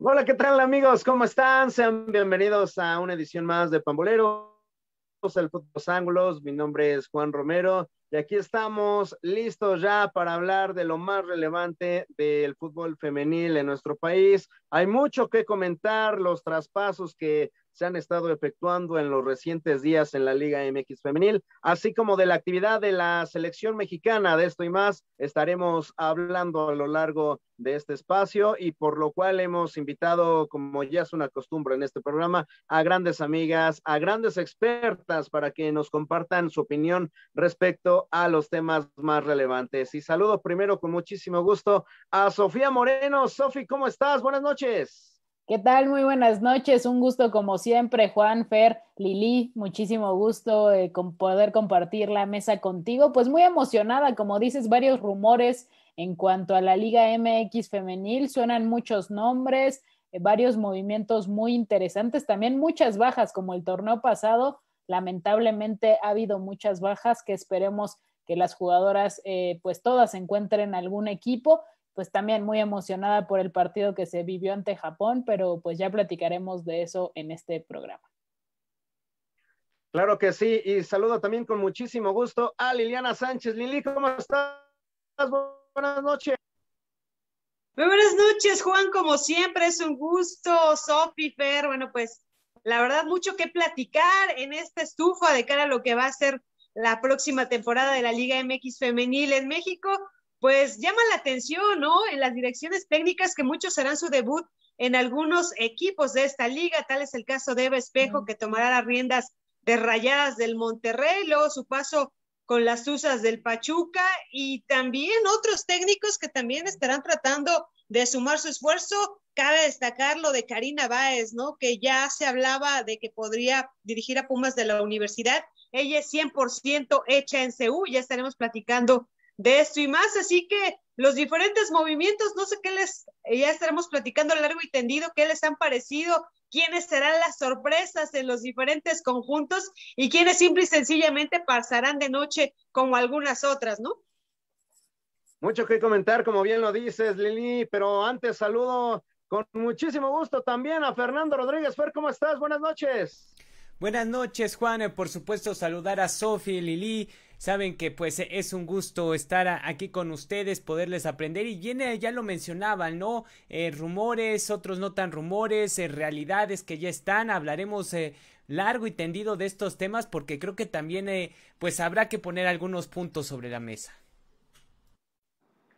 Hola, ¿qué tal amigos? ¿Cómo están? Sean bienvenidos a una edición más de Pamboleros, el Fútbol Los Ángulos. Mi nombre es Juan Romero y aquí estamos listos ya para hablar de lo más relevante del fútbol femenil en nuestro país. Hay mucho que comentar, los traspasos que se han estado efectuando en los recientes días en la Liga MX Femenil, así como de la actividad de la selección mexicana. De esto y más estaremos hablando a lo largo de este espacio y por lo cual hemos invitado, como ya es una costumbre en este programa, a grandes amigas, a grandes expertas para que nos compartan su opinión respecto a los temas más relevantes. Y saludo primero con muchísimo gusto a Sofía Moreno. Sofi, ¿cómo estás? Buenas noches. ¿Qué tal? Muy buenas noches. Un gusto como siempre, Juan, Fer, Lili. Muchísimo gusto eh, con poder compartir la mesa contigo. Pues muy emocionada, como dices, varios rumores en cuanto a la Liga MX femenil. Suenan muchos nombres, eh, varios movimientos muy interesantes, también muchas bajas, como el torneo pasado. Lamentablemente ha habido muchas bajas que esperemos que las jugadoras eh, pues todas encuentren algún equipo pues también muy emocionada por el partido que se vivió ante Japón, pero pues ya platicaremos de eso en este programa. Claro que sí, y saludo también con muchísimo gusto a Liliana Sánchez. Lili, ¿cómo estás? Buenas noches. buenas noches, Juan, como siempre, es un gusto. Sofi, Fer, bueno, pues la verdad, mucho que platicar en esta estufa de cara a lo que va a ser la próxima temporada de la Liga MX Femenil en México pues llama la atención, ¿no? En las direcciones técnicas que muchos harán su debut en algunos equipos de esta liga, tal es el caso de Eva Espejo, mm. que tomará las riendas de Rayadas del Monterrey, luego su paso con las Susas del Pachuca y también otros técnicos que también estarán tratando de sumar su esfuerzo. Cabe destacar lo de Karina Báez, ¿no? Que ya se hablaba de que podría dirigir a Pumas de la universidad. Ella es 100% hecha en CU. ya estaremos platicando de esto y más. Así que los diferentes movimientos, no sé qué les, eh, ya estaremos platicando largo y tendido, qué les han parecido, quiénes serán las sorpresas en los diferentes conjuntos y quiénes simple y sencillamente pasarán de noche como algunas otras, ¿no? Mucho que comentar, como bien lo dices, Lili, pero antes saludo con muchísimo gusto también a Fernando Rodríguez. Fer, ¿cómo estás? Buenas noches. Buenas noches, Juan. Por supuesto, saludar a Sofi, Lili, Saben que pues e-, es un gusto estar aquí con ustedes, poderles aprender y ya lo mencionaban, ¿no? Eh, rumores, otros no tan rumores, eh, realidades que ya están, hablaremos... Eh, largo y tendido de estos temas porque creo que también pues habrá que poner algunos puntos sobre la mesa.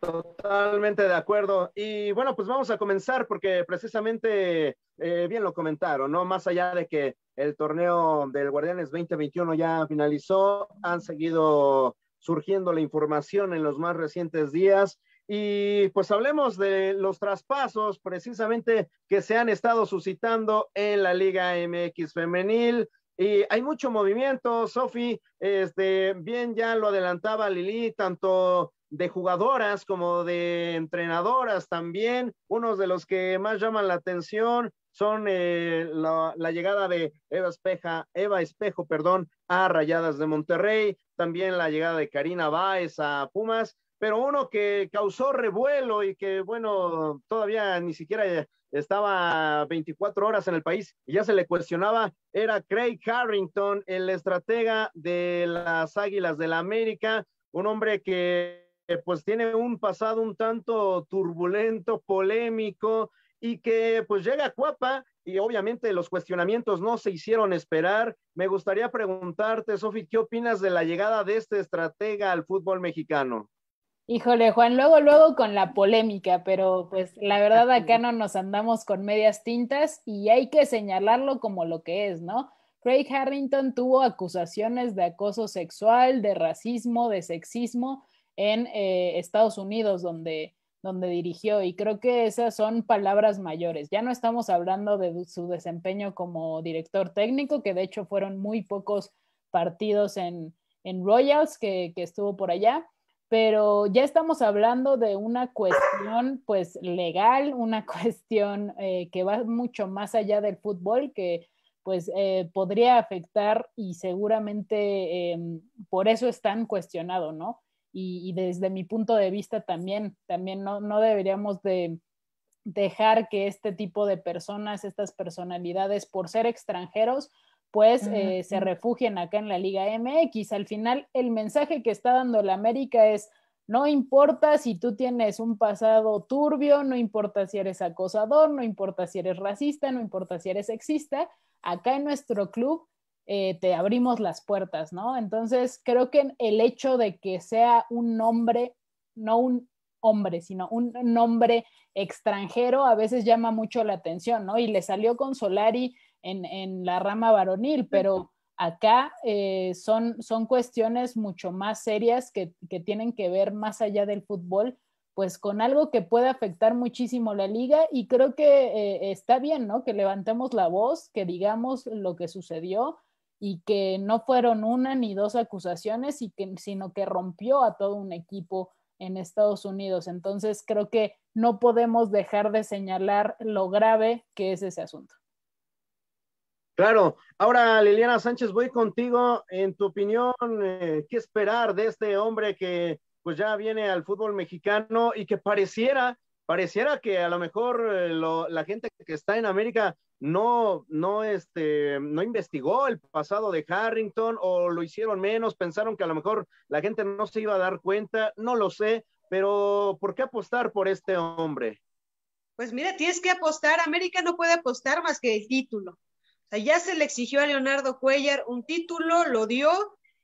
Totalmente de acuerdo. Y bueno, pues vamos a comenzar porque precisamente bien lo comentaron, ¿no? Más allá de que el torneo del Guardianes 2021 ya finalizó, han seguido surgiendo la información en los más recientes días. Y pues hablemos de los traspasos precisamente que se han estado suscitando en la Liga MX femenil. Y hay mucho movimiento, Sofi, este, bien ya lo adelantaba Lili, tanto de jugadoras como de entrenadoras también. Unos de los que más llaman la atención son eh, la, llegada de Eva Espeja, Eva Espejo, perdón, a Rayadas de Monterrey, también la llegada de Karina Báez a Pumas, pero uno que causó revuelo y que, bueno, todavía ni siquiera eh, estaba 24 horas en el país y ya se le cuestionaba, era Craig Harrington, el estratega de las Águilas del la América, un hombre que pues tiene un pasado un tanto turbulento, polémico, y que pues llega a Cuapa y obviamente los cuestionamientos no se hicieron esperar. Me gustaría preguntarte, Sofi, ¿qué opinas de la llegada de este estratega al fútbol mexicano? Híjole, Juan, luego, luego con la polémica, pero pues la verdad acá no nos andamos con medias tintas y hay que señalarlo como lo que es, ¿no? Craig Harrington tuvo acusaciones de acoso sexual, de racismo, de sexismo en eh, Estados Unidos, donde donde dirigió y creo que esas son palabras mayores. Ya no estamos hablando de su desempeño como director técnico, que de hecho fueron muy pocos partidos en, Royals que, estuvo por allá, pero ya estamos hablando de una cuestión pues legal, una cuestión eh, que va mucho más allá del fútbol, que pues eh, podría afectar y seguramente em, por eso es tan cuestionado, ¿no? y, desde mi punto de vista también, también no, deberíamos de dejar que este tipo de personas, estas personalidades, por ser extranjeros, pues eh, se refugien acá en la Liga MX. Al final, el mensaje que está dando la América es, no importa si tú tienes un pasado turbio, no importa si eres acosador, no importa si eres racista, no importa si eres sexista, acá en nuestro club eh, te abrimos las puertas, ¿no? Entonces, creo que el hecho de que sea un nombre, no un hombre, sino un nombre extranjero, a veces llama mucho la atención, ¿no? Y le salió con Solari en, la rama varonil, pero acá eh, son, son cuestiones mucho más serias que, tienen que ver más allá del fútbol, pues con algo que puede afectar muchísimo la liga y creo que eh, está bien, ¿no? Que levantemos la voz, que digamos lo que sucedió y que no fueron una ni dos acusaciones, y que, sino que rompió a todo un equipo en Estados Unidos. Entonces creo que no podemos dejar de señalar lo grave que es ese asunto. Claro. Ahora, Liliana Sánchez, voy contigo. En tu opinión, eh, ¿qué esperar de este hombre que pues ya viene al fútbol mexicano y que pareciera pareciera que a lo mejor eh, la gente que está en América no, no, este, no investigó el pasado de Harrington o lo hicieron menos, pensaron que a lo mejor la gente no se iba a dar cuenta, no lo sé, pero ¿por qué apostar por este hombre? Pues mira, tienes que apostar, América no puede apostar más que el título. O sea, ya se le exigió a Leonardo Cuellar un título, lo dio,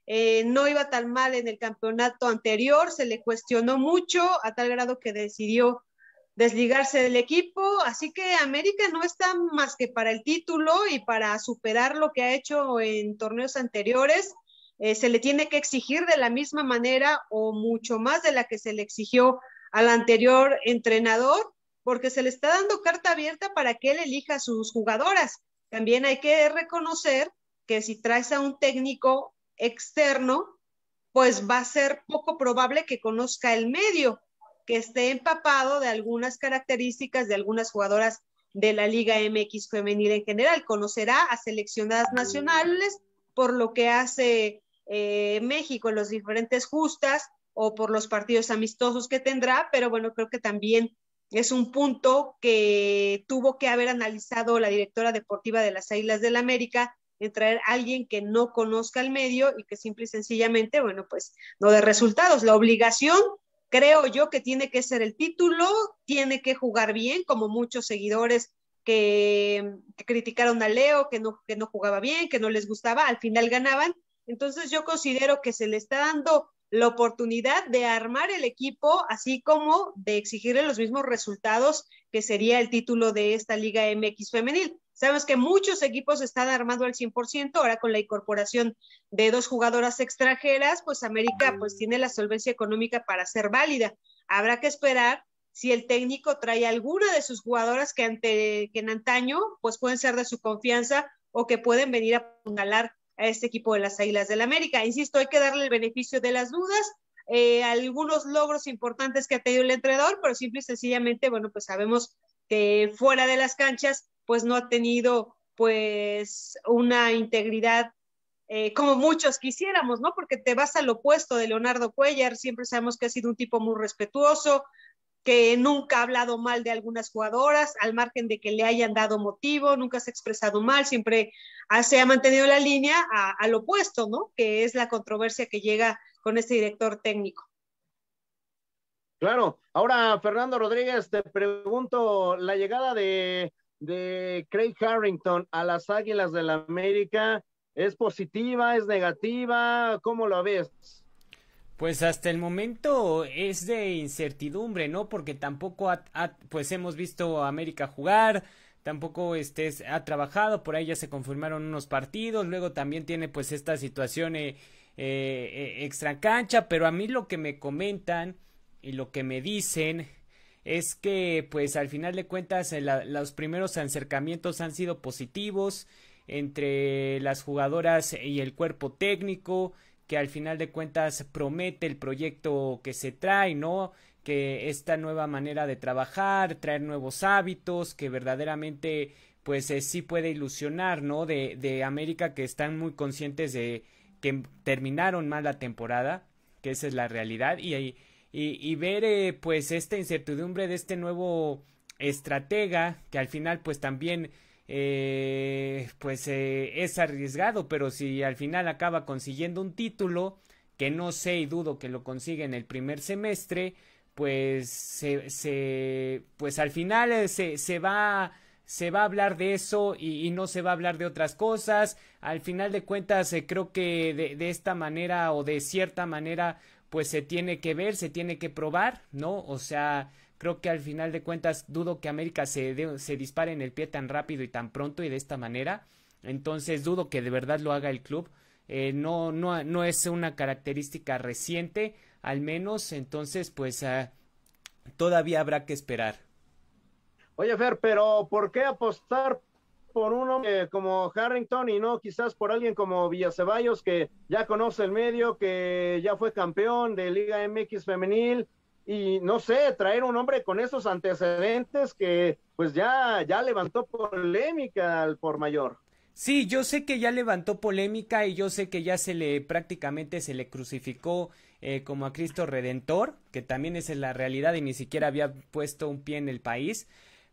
eh, no iba tan mal en el campeonato anterior, se le cuestionó mucho a tal grado que decidió desligarse del equipo, así que América no está más que para el título y para superar lo que ha hecho en torneos anteriores. Eh, se le tiene que exigir de la misma manera o mucho más de la que se le exigió al anterior entrenador, porque se le está dando carta abierta para que él elija a sus jugadoras. También hay que reconocer que si traes a un técnico externo, pues va a ser poco probable que conozca el medio que esté empapado de algunas características de algunas jugadoras de la Liga MX femenil en general. Conocerá a seleccionadas nacionales por lo que hace eh, México en los diferentes justas o por los partidos amistosos que tendrá, pero bueno, creo que también es un punto que tuvo que haber analizado la directora deportiva de las Islas del América en traer a alguien que no conozca el medio y que simple y sencillamente, bueno, pues no de resultados. La obligación creo yo que tiene que ser el título, tiene que jugar bien, como muchos seguidores que, criticaron a Leo, que no, que no jugaba bien, que no les gustaba, al final ganaban. Entonces yo considero que se le está dando la oportunidad de armar el equipo, así como de exigirle los mismos resultados que sería el título de esta Liga MX femenil. Sabemos que muchos equipos están armando al 100%, ahora con la incorporación de dos jugadoras extranjeras, pues América pues mm. tiene la solvencia económica para ser válida. Habrá que esperar si el técnico trae alguna de sus jugadoras que, ante, en antaño pues pueden ser de su confianza o que pueden venir a apuntalar a este equipo de las Águilas del América. Insisto, hay que darle el beneficio de las dudas. Eh, algunos logros importantes que ha tenido el entrenador, pero simple y sencillamente, bueno, pues sabemos que fuera de las canchas, pues no ha tenido pues una integridad eh, como muchos quisiéramos, ¿no? Porque te vas al opuesto de Leonardo Cuellar, siempre sabemos que ha sido un tipo muy respetuoso, que nunca ha hablado mal de algunas jugadoras, al margen de que le hayan dado motivo, nunca se ha expresado mal, siempre se ha mantenido la línea al opuesto, ¿no? Que es la controversia que llega con este director técnico. Claro, ahora Fernando Rodríguez, te pregunto, la llegada de, de Craig Harrington a las Águilas del América, ¿es positiva, es negativa? ¿Cómo lo ves? Pues hasta el momento es de incertidumbre, ¿no? Porque tampoco pues hemos visto a América jugar, tampoco este ha trabajado, por ahí ya se confirmaron unos partidos, luego también tiene pues esta situación eh, eh, eh extra cancha, pero a mí lo que me comentan y lo que me dicen es que pues al final de cuentas eh, los primeros acercamientos han sido positivos entre las jugadoras y el cuerpo técnico, que al final de cuentas promete el proyecto que se trae, ¿no? Que esta nueva manera de trabajar, traer nuevos hábitos, que verdaderamente pues eh, sí puede ilusionar, ¿no? De, de América que están muy conscientes de que terminaron mal la temporada, que esa es la realidad, y, y, y ver eh, pues esta incertidumbre de este nuevo estratega que al final pues también eh, pues eh, es arriesgado, pero si al final acaba consiguiendo un título, que no sé y dudo que lo consiga en el primer semestre, pues se, pues al final eh, se, se va se va a hablar de eso y, no se va a hablar de otras cosas. Al final de cuentas, eh, creo que de, esta manera o de cierta manera, pues se tiene que ver, se tiene que probar, ¿no? O sea, Creo que al final de cuentas dudo que América se, se dispare en el pie tan rápido y tan pronto y de esta manera. Entonces dudo que de verdad lo haga el club. Eh, no, no, no es una característica reciente, al menos. Entonces, pues ah, todavía habrá que esperar. Oye, Fer, pero ¿por qué apostar por uno como Harrington y no quizás por alguien como Ceballos, que ya conoce el medio, que ya fue campeón de Liga MX femenil, y no sé, traer un hombre con esos antecedentes que pues ya, ya levantó polémica al por mayor. Sí, yo sé que ya levantó polémica y yo sé que ya se le prácticamente se le crucificó eh, como a Cristo Redentor, que también es la realidad y ni siquiera había puesto un pie en el país,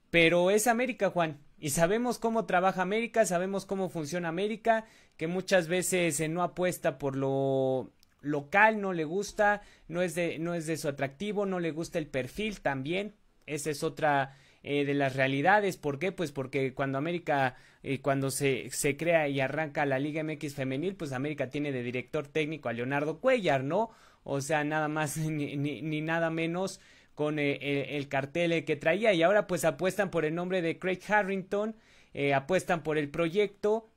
pero es América, Juan, y sabemos cómo trabaja América, sabemos cómo funciona América, que muchas veces no apuesta por lo local no le gusta, no es de, no es de su atractivo, no le gusta el perfil también. Esa es otra eh, de las realidades. ¿Por qué? Pues porque cuando América, eh, cuando se, se crea y arranca la Liga MX femenil, pues América tiene de director técnico a Leonardo Cuellar, ¿no? O sea, nada más ni, nada menos con eh, el, el, cartel que traía. Y ahora pues apuestan por el nombre de Craig Harrington, apuestan por el proyecto,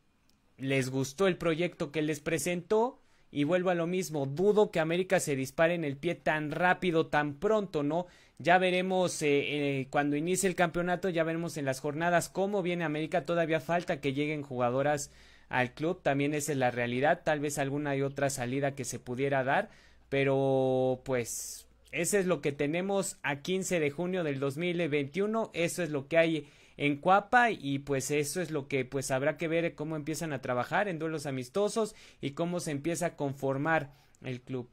les gustó el proyecto que les presentó y vuelvo a lo mismo, dudo que América se dispare en el pie tan rápido, tan pronto, ¿no? Ya veremos eh, eh, cuando inicie el campeonato, ya veremos en las jornadas cómo viene América, todavía falta que lleguen jugadoras al club, también esa es la realidad, tal vez alguna y otra salida que se pudiera dar, pero pues eso es lo que tenemos a 15 de junio del 2021, eso es lo que hay en Cuapa y pues eso es lo que pues habrá que ver cómo empiezan a trabajar en duelos amistosos y cómo se empieza a conformar el club.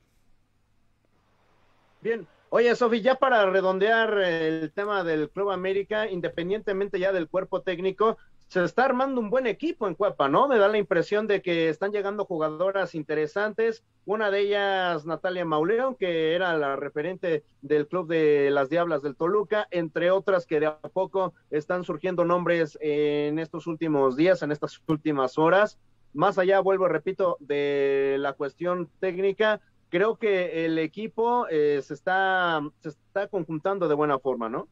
Bien, Oye, Sofi, ya para redondear eh, el tema del Club América, independientemente ya del cuerpo técnico, se está armando un buen equipo en Cuapa, ¿no? Me da la impresión de que están llegando jugadoras interesantes, una de ellas Natalia Mauleón, que era la referente del club de las Diablas del Toluca, entre otras que de a poco están surgiendo nombres en estos últimos días, en estas últimas horas. Más allá, vuelvo, repito, de la cuestión técnica, creo que el equipo eh, se, está, se está conjuntando de buena forma, ¿no?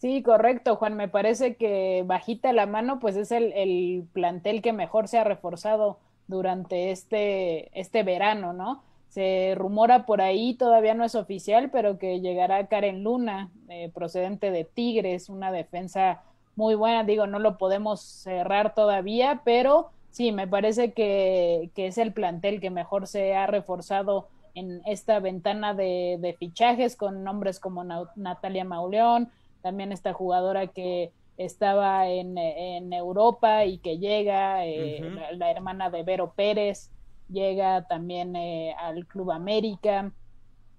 Sí, correcto, Juan. Me parece que bajita la mano, pues es el, el plantel que mejor se ha reforzado durante este, este verano, ¿no? Se rumora por ahí, todavía no es oficial, pero que llegará Karen Luna, eh, procedente de Tigres, una defensa muy buena. Digo, no lo podemos cerrar todavía, pero sí, me parece que, es el plantel que mejor se ha reforzado en esta ventana de, de fichajes con nombres como Natalia Mauleón, también esta jugadora que estaba en, Europa y que llega, eh, la, hermana de Vero Pérez, llega también eh, al Club América.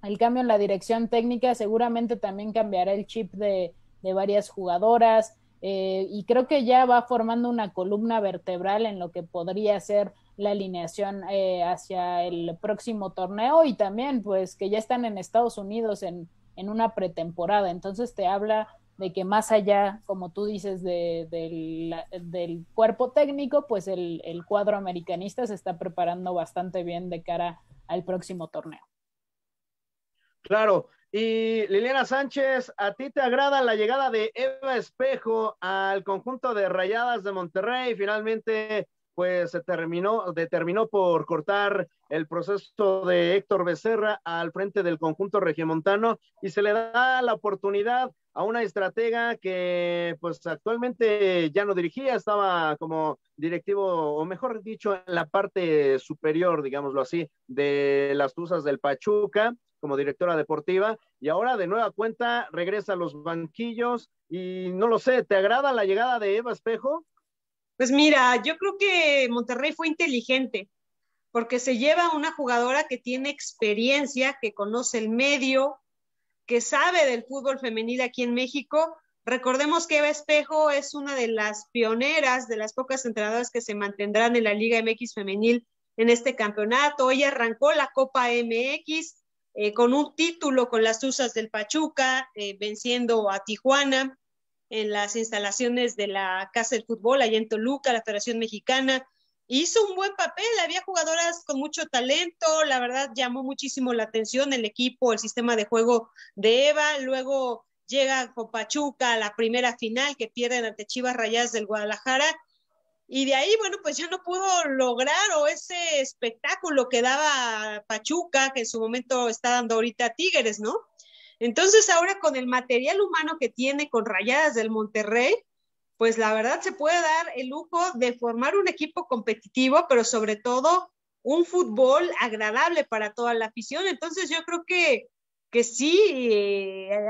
El cambio en la dirección técnica seguramente también cambiará el chip de, de varias jugadoras eh, y creo que ya va formando una columna vertebral en lo que podría ser la alineación hacia el próximo torneo y también pues que ya están en Estados Unidos en, en una pretemporada. Entonces te habla de que más allá, como tú dices, del, cuerpo técnico, pues el, el, cuadro americanista se está preparando bastante bien de cara al próximo torneo. Claro. Y Liliana Sánchez, ¿a ti te agrada la llegada de Eva Espejo al conjunto de Rayadas de Monterrey? Finalmente pues se terminó, determinó por cortar el proceso de Héctor Becerra al frente del conjunto regiomontano y se le da la oportunidad a una estratega que pues actualmente ya no dirigía, estaba como directivo, o mejor dicho, en la parte superior, digámoslo así, de las Tuzas del Pachuca como directora deportiva y ahora de nueva cuenta regresa a los banquillos y no lo sé, ¿te agrada la llegada de Eva Espejo? Pues mira, yo creo que Monterrey fue inteligente porque se lleva una jugadora que tiene experiencia, que conoce el medio, que sabe del fútbol femenil aquí en México. Recordemos que Eva Espejo es una de las pioneras, de las pocas entrenadoras que se mantendrán en la Liga MX femenil en este campeonato. Ella arrancó la Copa MX eh, con un título con las usas del Pachuca, eh, venciendo a Tijuana en las instalaciones de la Casa del Fútbol, allá en Toluca, la Federación Mexicana. Hizo un buen papel, había jugadoras con mucho talento, la verdad llamó muchísimo la atención el equipo, el sistema de juego de Eva, luego llega con Pachuca a la primera final que pierden ante Chivas Rayas del Guadalajara y de ahí, bueno, pues ya no pudo lograr o ese espectáculo que daba Pachuca, que en su momento está dando ahorita Tigres, ¿no? Entonces ahora con el material humano que tiene con Rayadas del Monterrey, pues la verdad se puede dar el lujo de formar un equipo competitivo, pero sobre todo un fútbol agradable para toda la afición. Entonces yo creo que, sí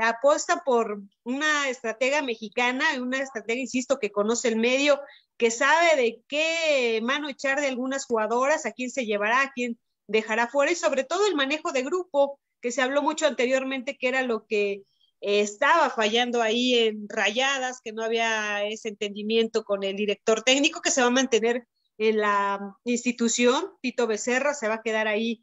aposta eh, apuesta por una estratega mexicana, una estratega, insisto, que conoce el medio, que sabe de qué mano echar de algunas jugadoras, a quién se llevará, a quién dejará fuera y sobre todo el manejo de grupo que se habló mucho anteriormente, que era lo que eh, estaba fallando ahí en rayadas, que no había ese entendimiento con el director técnico que se va a mantener en la institución. Tito Becerra se va a quedar ahí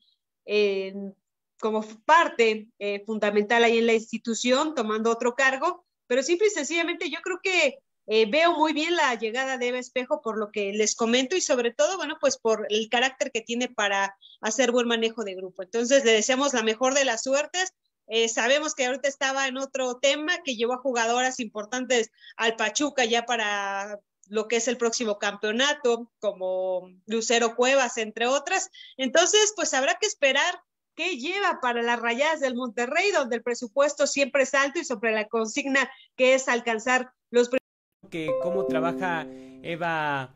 como parte eh, fundamental ahí en la institución, tomando otro cargo, pero simple y sencillamente yo creo que eh, veo muy bien la llegada de Eva Espejo por lo que les comento y sobre todo, bueno, pues por el carácter que tiene para hacer buen manejo de grupo. Entonces, le deseamos la mejor de las suertes. Eh, sabemos que ahorita estaba en otro tema que llevó a jugadoras importantes al Pachuca ya para lo que es el próximo campeonato, como Lucero Cuevas, entre otras. Entonces, pues habrá que esperar qué lleva para las rayadas del Monterrey, donde el presupuesto siempre es alto y sobre la consigna que es alcanzar los que cómo trabaja Eva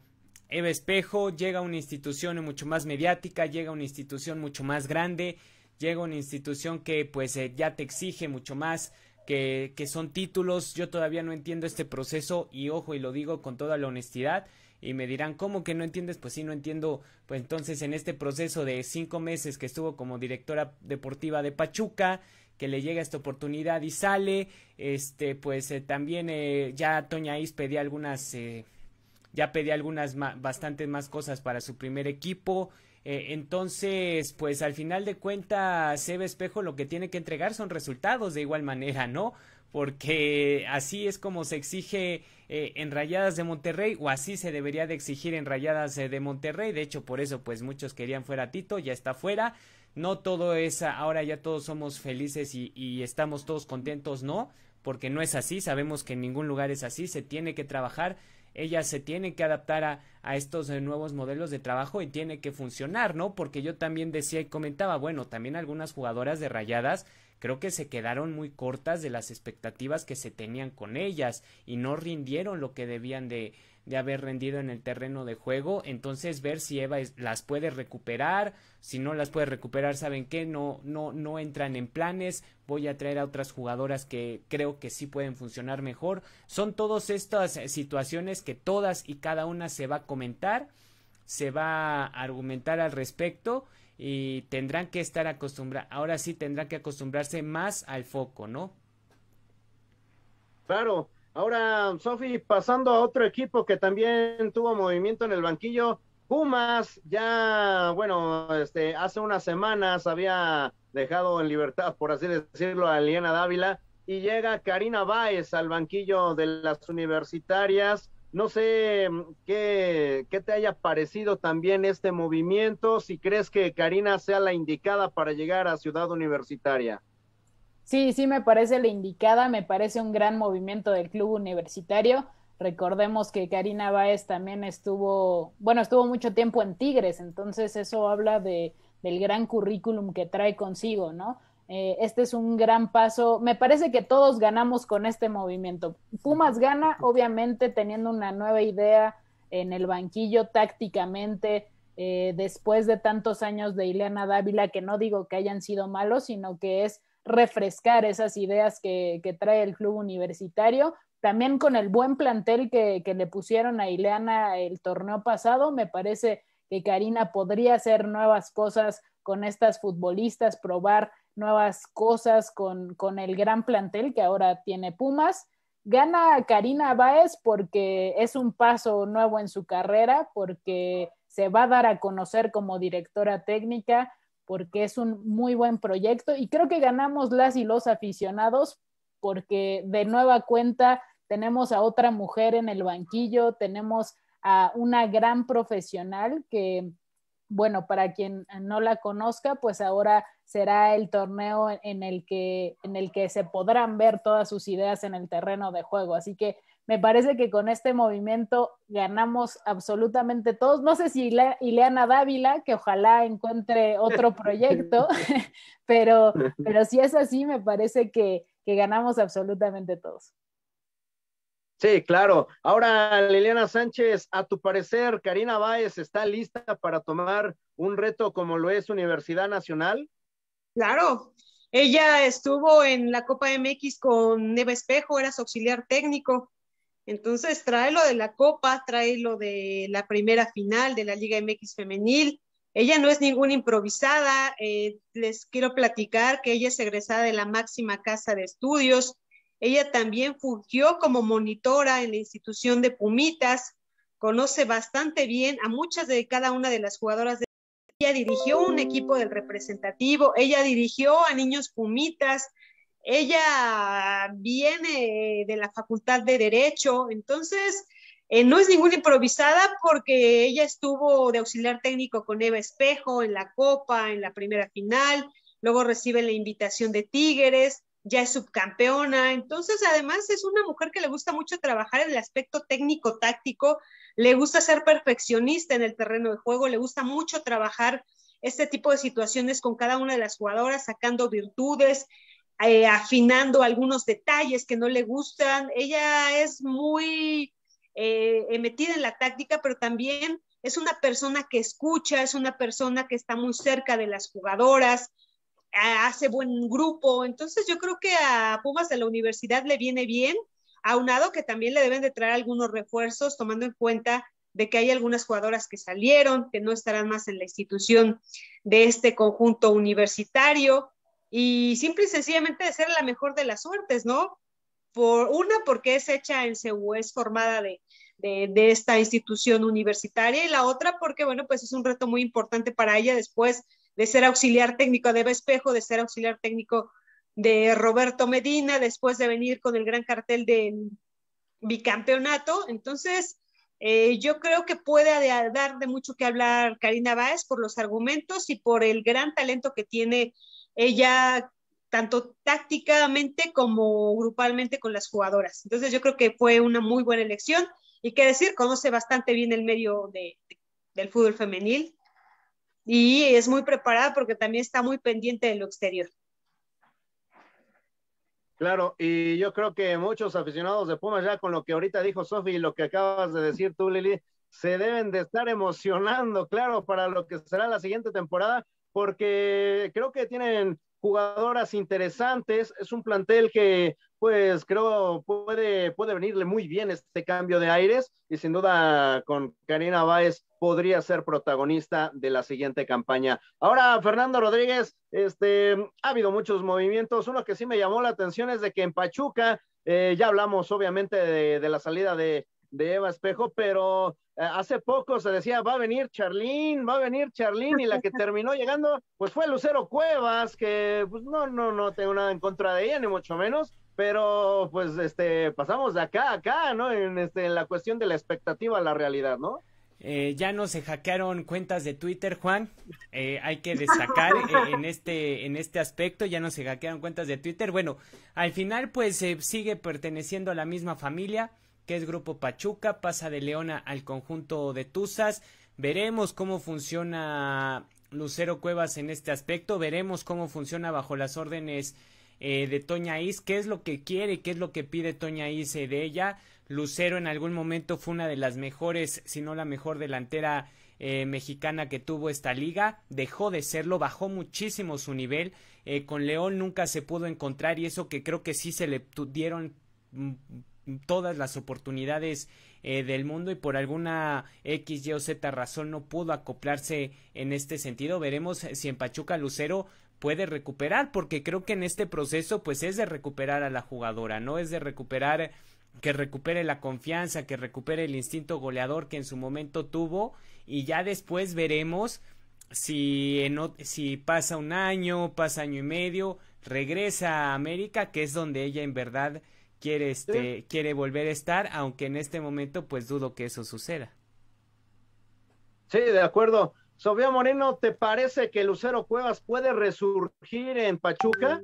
Eva Espejo, llega a una institución mucho más mediática, llega a una institución mucho más grande, llega a una institución que pues eh, ya te exige mucho más, que, que son títulos, yo todavía no entiendo este proceso y ojo y lo digo con toda la honestidad y me dirán, ¿cómo que no entiendes? Pues sí, no entiendo, pues entonces en este proceso de cinco meses que estuvo como directora deportiva de Pachuca, que le llega esta oportunidad y sale. Este, pues eh, también eh, ya Toña Is pedía algunas, eh, ya pedía algunas bastantes más cosas para su primer equipo. entonces, pues al final de cuentas, Eve Espejo lo que tiene que entregar son resultados de igual manera, ¿no? Porque así es como se exige en Rayadas de Monterrey, o así se debería de exigir en Rayadas de Monterrey. De hecho, por eso, pues muchos querían fuera Tito, ya está fuera no todo es ah, ahora ya todos somos felices y, estamos todos contentos, no, porque no es así, sabemos que en ningún lugar es así, se tiene que trabajar, ella se tiene que adaptar a, a, estos eh, nuevos modelos de trabajo y tiene que funcionar, ¿no? Porque yo también decía y comentaba, bueno, también algunas jugadoras de rayadas Creo que se quedaron muy cortas de las expectativas que se tenían con ellas y no rindieron lo que debían de, de haber rendido en el terreno de juego. Entonces ver si Eva las puede recuperar, si no las puede recuperar, ¿saben qué? No, no, no entran en planes, voy a traer a otras jugadoras que creo que sí pueden funcionar mejor. Son todas estas situaciones que todas y cada una se va a comentar, se va a argumentar al respecto y tendrán que estar acostumbrados, ahora sí tendrán que acostumbrarse más al foco, ¿no? Claro, ahora Sofi, pasando a otro equipo que también tuvo movimiento en el banquillo, Pumas, ya, bueno, este, hace unas semanas había dejado en libertad, por así decirlo, a Eliana Dávila, y llega Karina Báez al banquillo de las universitarias, no sé mm, qué, qué, te haya parecido también este movimiento, si crees que Karina sea la indicada para llegar a Ciudad Universitaria. Sí, sí me parece la indicada, me parece un gran movimiento del club universitario. Recordemos que Karina Báez también estuvo, bueno, estuvo mucho tiempo en Tigres, entonces eso habla de, del gran currículum que trae consigo, ¿no? Eh, este es un gran paso. Me parece que todos ganamos con este movimiento. Pumas gana, obviamente, teniendo una nueva idea en el banquillo tácticamente, eh, después de tantos años de Ileana Dávila, que no digo que hayan sido malos, sino que es refrescar esas ideas que, trae el club universitario. También con el buen plantel que, que le pusieron a Ileana el torneo pasado, me parece que Karina podría hacer nuevas cosas con estas futbolistas, probar nuevas cosas con, el gran plantel que ahora tiene Pumas. Gana Karina Báez porque es un paso nuevo en su carrera, porque se va a dar a conocer como directora técnica, porque es un muy buen proyecto y creo que ganamos las y los aficionados porque de nueva cuenta tenemos a otra mujer en el banquillo, tenemos a una gran profesional que, bueno, para quien no la conozca, pues ahora será el torneo en el que, en el que se podrán ver todas sus ideas en el terreno de juego. Así que me parece que con este movimiento ganamos absolutamente todos. No sé si Ileana Dávila, que ojalá encuentre otro proyecto, pero, pero si es así, me parece que, que ganamos absolutamente todos. Sí, claro. Ahora, Liliana Sánchez, a tu parecer, Karina Báez está lista para tomar un reto como lo es Universidad Nacional? Claro, ella estuvo en la Copa MX con Neva Espejo, era su auxiliar técnico. Entonces trae lo de la Copa, trae lo de la primera final de la Liga MX femenil. Ella no es ninguna improvisada. Eh, les quiero platicar que ella es egresada de la máxima casa de estudios. Ella también fungió como monitora en la institución de Pumitas. Conoce bastante bien a muchas de cada una de las jugadoras de ella dirigió un equipo del representativo, ella dirigió a Niños Pumitas, ella viene de la Facultad de Derecho, entonces eh, no es ninguna improvisada porque ella estuvo de auxiliar técnico con Eva Espejo en la Copa, en la primera final, luego recibe la invitación de Tigres, ya es subcampeona. Entonces, además, es una mujer que le gusta mucho trabajar en el aspecto técnico-táctico, le gusta ser perfeccionista en el terreno de juego, le gusta mucho trabajar este tipo de situaciones con cada una de las jugadoras, sacando virtudes, eh, afinando algunos detalles que no le gustan. Ella es muy eh, metida en la táctica, pero también es una persona que escucha, es una persona que está muy cerca de las jugadoras, hace buen grupo. Entonces yo creo que a Pumas de la universidad le viene bien, aunado que también le deben de traer algunos refuerzos, tomando en cuenta de que hay algunas jugadoras que salieron, que no estarán más en la institución de este conjunto universitario. Y simple y sencillamente de ser la mejor de las suertes, ¿no? Por una, porque es hecha en CEU, es formada de, de, esta institución universitaria, y la otra, porque, bueno, pues es un reto muy importante para ella después de ser auxiliar técnico de Bespejo, Espejo, de ser auxiliar técnico de Roberto Medina, después de venir con el gran cartel del bicampeonato. Entonces, eh, yo creo que puede dar de mucho que hablar Karina Báez por los argumentos y por el gran talento que tiene ella, tanto tácticamente como grupalmente con las jugadoras. Entonces, yo creo que fue una muy buena elección y qué decir, conoce bastante bien el medio del fútbol femenil y es muy preparada porque también está muy pendiente de lo exterior. Claro, y yo creo que muchos aficionados de Pumas, ya con lo que ahorita dijo Sofi y lo que acabas de decir tú, Lili, se deben de estar emocionando, claro, para lo que será la siguiente temporada, porque creo que tienen jugadoras interesantes, es un plantel que pues creo puede, puede venirle muy bien este cambio de aires y sin duda con Karina Báez podría ser protagonista de la siguiente campaña. Ahora, Fernando Rodríguez, este, ha habido muchos movimientos. Uno que sí me llamó la atención es de que en Pachuca, eh, ya hablamos obviamente de la salida de de Eva Espejo, pero eh, hace poco se decía, va a venir Charlín, va a venir Charlín, y la que terminó llegando, pues fue Lucero Cuevas, que pues no, no, no tengo nada en contra de ella, ni mucho menos, pero pues este, pasamos de acá a acá, ¿no? En, este, la cuestión de la expectativa a la realidad, ¿no? Eh, ya no se hackearon cuentas de Twitter, Juan. Eh, hay que destacar en este en este aspecto ya no se hackearon cuentas de Twitter. Bueno, al final pues sigue perteneciendo a la misma familia que es Grupo Pachuca, pasa de Leona al conjunto de Tuzas. Veremos cómo funciona Lucero Cuevas en este aspecto, veremos cómo funciona bajo las órdenes eh, de Toña Is, qué es lo que quiere, qué es lo que pide Toña Is eh, de ella. Lucero en algún momento fue una de las mejores, si no la mejor delantera eh, mexicana que tuvo esta liga, dejó de serlo, bajó muchísimo su nivel, con León nunca se pudo encontrar y eso que creo que sí se le dieron mm, todas las oportunidades eh, del mundo y por alguna X, Y o Z razón no pudo acoplarse en este sentido. Veremos si en Pachuca Lucero puede recuperar, porque creo que en este proceso pues es de recuperar a la jugadora, no es de recuperar que recupere la confianza, que recupere el instinto goleador que en su momento tuvo y ya después veremos si, si pasa un año, pasa año y medio, regresa a América, que es donde ella en verdad quiere este quiere volver a estar, aunque en este momento pues dudo que eso suceda. Sí, de acuerdo. Sofía Moreno, ¿te parece que Lucero Cuevas puede resurgir en Pachuca?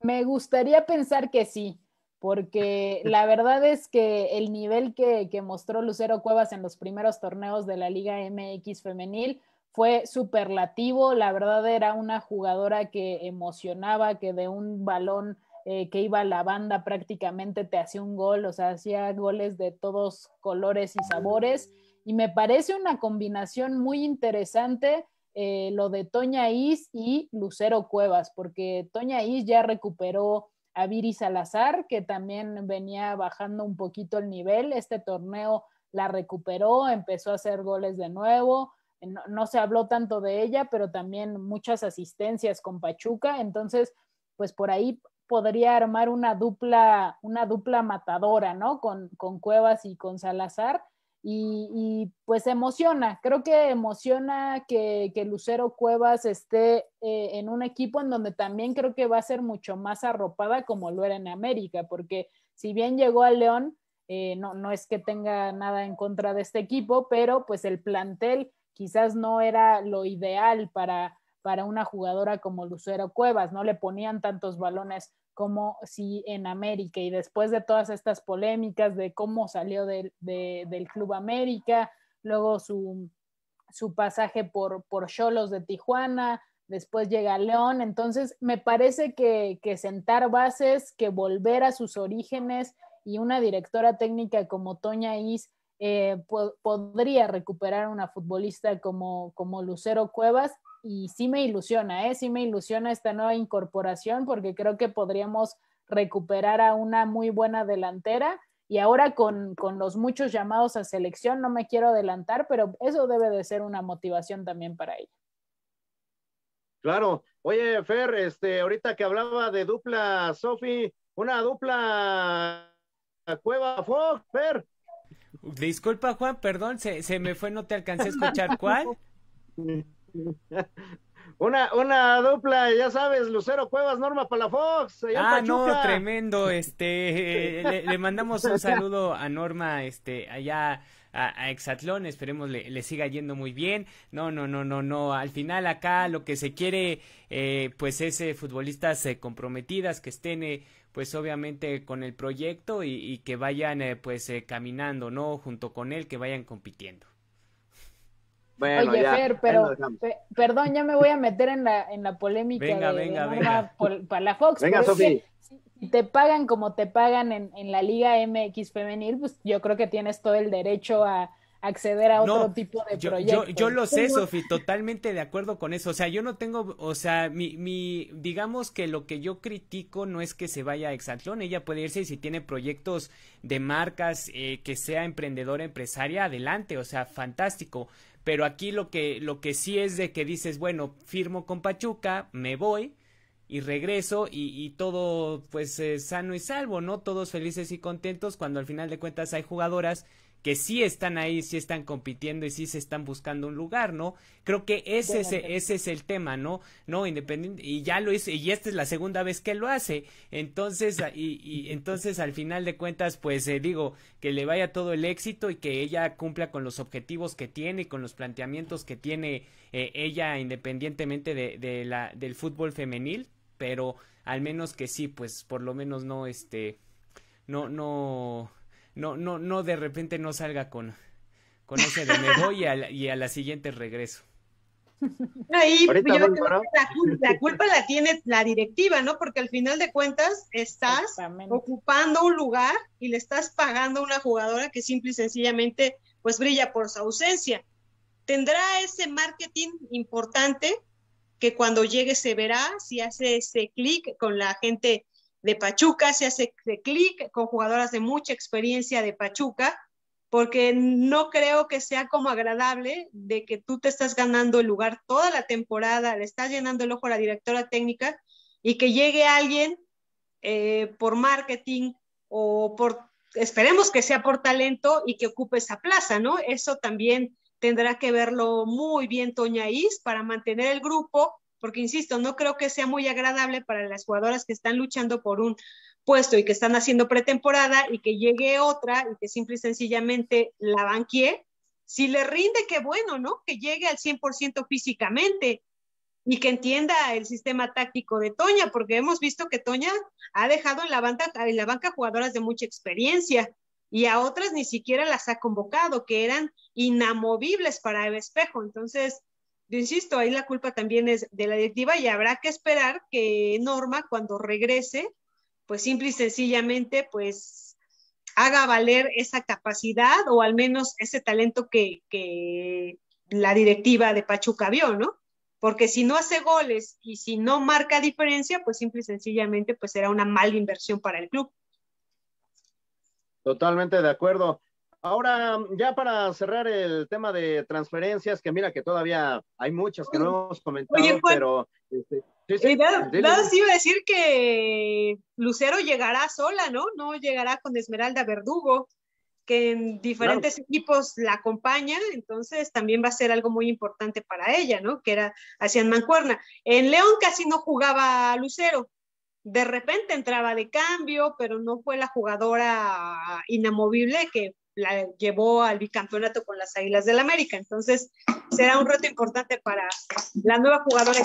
Me gustaría pensar que sí, porque la verdad es que el nivel que, que mostró Lucero Cuevas en los primeros torneos de la Liga MX femenil fue superlativo. La verdad era una jugadora que emocionaba, que de un balón eh, que iba la banda prácticamente te hacía un gol, o sea, hacía goles de todos colores y sabores. Y me parece una combinación muy interesante eh, lo de Toña Is y Lucero Cuevas, porque Toña Is ya recuperó a Viri Salazar, que también venía bajando un poquito el nivel. Este torneo la recuperó, empezó a hacer goles de nuevo. No, no se habló tanto de ella, pero también muchas asistencias con Pachuca. Entonces, pues por ahí podría armar una dupla, una dupla matadora, ¿no? Con, Cuevas y con Salazar. Y, pues emociona, creo que emociona que, Lucero Cuevas esté eh, en un equipo en donde también creo que va a ser mucho más arropada como lo era en América, porque si bien llegó al León, eh, no, no es que tenga nada en contra de este equipo, pero pues el plantel quizás no era lo ideal para, para una jugadora como Lucero Cuevas, no le ponían tantos balones como si en América y después de todas estas polémicas de cómo salió del Club América, luego su, pasaje por Cholos de Tijuana, después llega León, entonces me parece que, sentar bases, que volver a sus orígenes y una directora técnica como Toña Is eh, podría recuperar una futbolista como, como Lucero Cuevas y sí me ilusiona, ¿eh? sí me ilusiona esta nueva incorporación porque creo que podríamos recuperar a una muy buena delantera y ahora con, los muchos llamados a selección, no me quiero adelantar, pero eso debe de ser una motivación también para ella. Claro, oye Fer, este, ahorita que hablaba de dupla Sofi, una dupla Cueva Fox, Fer. Disculpa Juan, perdón, se, se me fue, no te alcancé a escuchar cuál. Una, una dupla, ya sabes, Lucero Cuevas, Norma Palafox. ah, no, tremendo. Este, le, mandamos un saludo a Norma, este, allá a, Exatlón. Esperemos le, siga yendo muy bien. No, no, no, no, no. Al final acá lo que se quiere, eh, pues es eh, futbolistas eh, comprometidas que estén pues obviamente con el proyecto y, que vayan pues caminando, ¿no? Junto con él, que vayan compitiendo. Bueno, Oye, Fer, pero perdón, ya me voy a meter en la, en la polémica venga, venga, venga. para la Fox. Venga, Si te pagan como te pagan en, en, la Liga MX femenil, pues yo creo que tienes todo el derecho a acceder a otro tipo de yo, proyectos. Yo, yo lo sé, Sofi, totalmente de acuerdo con eso. O sea, yo no tengo, o sea, mi, mi, digamos que lo que yo critico no es que se vaya a Exatlón, ella puede irse y si tiene proyectos de marcas, eh, que sea emprendedora, empresaria, adelante, o sea, fantástico pero aquí lo que, lo que sí es de que dices, bueno, firmo con Pachuca, me voy y regreso y, todo pues eh, sano y salvo, ¿no? Todos felices y contentos cuando al final de cuentas hay jugadoras que sí están ahí, sí están compitiendo y sí se están buscando un lugar, ¿no? Creo que ese es, e, ese es el tema, ¿no? No, independiente, y ya lo hizo, y esta es la segunda vez que lo hace, entonces, y, y entonces al final de cuentas, pues eh, digo, que le vaya todo el éxito y que ella cumpla con los objetivos que tiene y con los planteamientos que tiene eh, ella independientemente de, de la, del fútbol femenil, pero al menos que sí, pues por lo menos no, este, no, no, no, no, no de repente no salga con, con ese de me voy y a la, siguiente regreso. la, culpa, la, culpa la tiene la directiva, ¿no? Porque al final de cuentas estás ocupando un lugar y le estás pagando a una jugadora que simple y sencillamente pues brilla por su ausencia. Tendrá ese marketing importante que cuando llegue se verá si hace ese clic con la gente de Pachuca, se hace clic con jugadoras de mucha experiencia de Pachuca, porque no creo que sea como agradable de que tú te estás ganando el lugar toda la temporada, le estás llenando el ojo a la directora técnica y que llegue alguien eh, por marketing o por, esperemos que sea por talento y que ocupe esa plaza, ¿no? Eso también tendrá que verlo muy bien Toña Is para mantener el grupo porque insisto, no creo que sea muy agradable para las jugadoras que están luchando por un puesto y que están haciendo pretemporada y que llegue otra y que simple y sencillamente la banquie. Si le rinde, qué bueno, ¿no? Que llegue al 100% físicamente y que entienda el sistema táctico de Toña, porque hemos visto que Toña ha dejado en la banca, en la banca jugadoras de mucha experiencia y a otras ni siquiera las ha convocado, que eran inamovibles para el espejo. Entonces, yo insisto, ahí la culpa también es de la directiva y habrá que esperar que Norma cuando regrese, pues simple y sencillamente, pues haga valer esa capacidad o al menos ese talento que, la directiva de Pachuca vio, ¿no? Porque si no hace goles y si no marca diferencia, pues simple y sencillamente, pues será una mala inversión para el club. Totalmente de acuerdo. Ahora, ya para cerrar el tema de transferencias, que mira que todavía hay muchas que no hemos comentado, pero... Este, sí, sí, eh, nada, sí iba a decir que Lucero llegará sola, ¿no? No llegará con Esmeralda Verdugo, que en diferentes equipos la acompaña, entonces también va a ser algo muy importante para ella, ¿no? Que era, hacían mancuerna. En León casi no jugaba Lucero, de repente entraba de cambio, pero no fue la jugadora inamovible que la llevó al bicampeonato con las Águilas del América. Entonces, será un reto importante para la nueva jugadora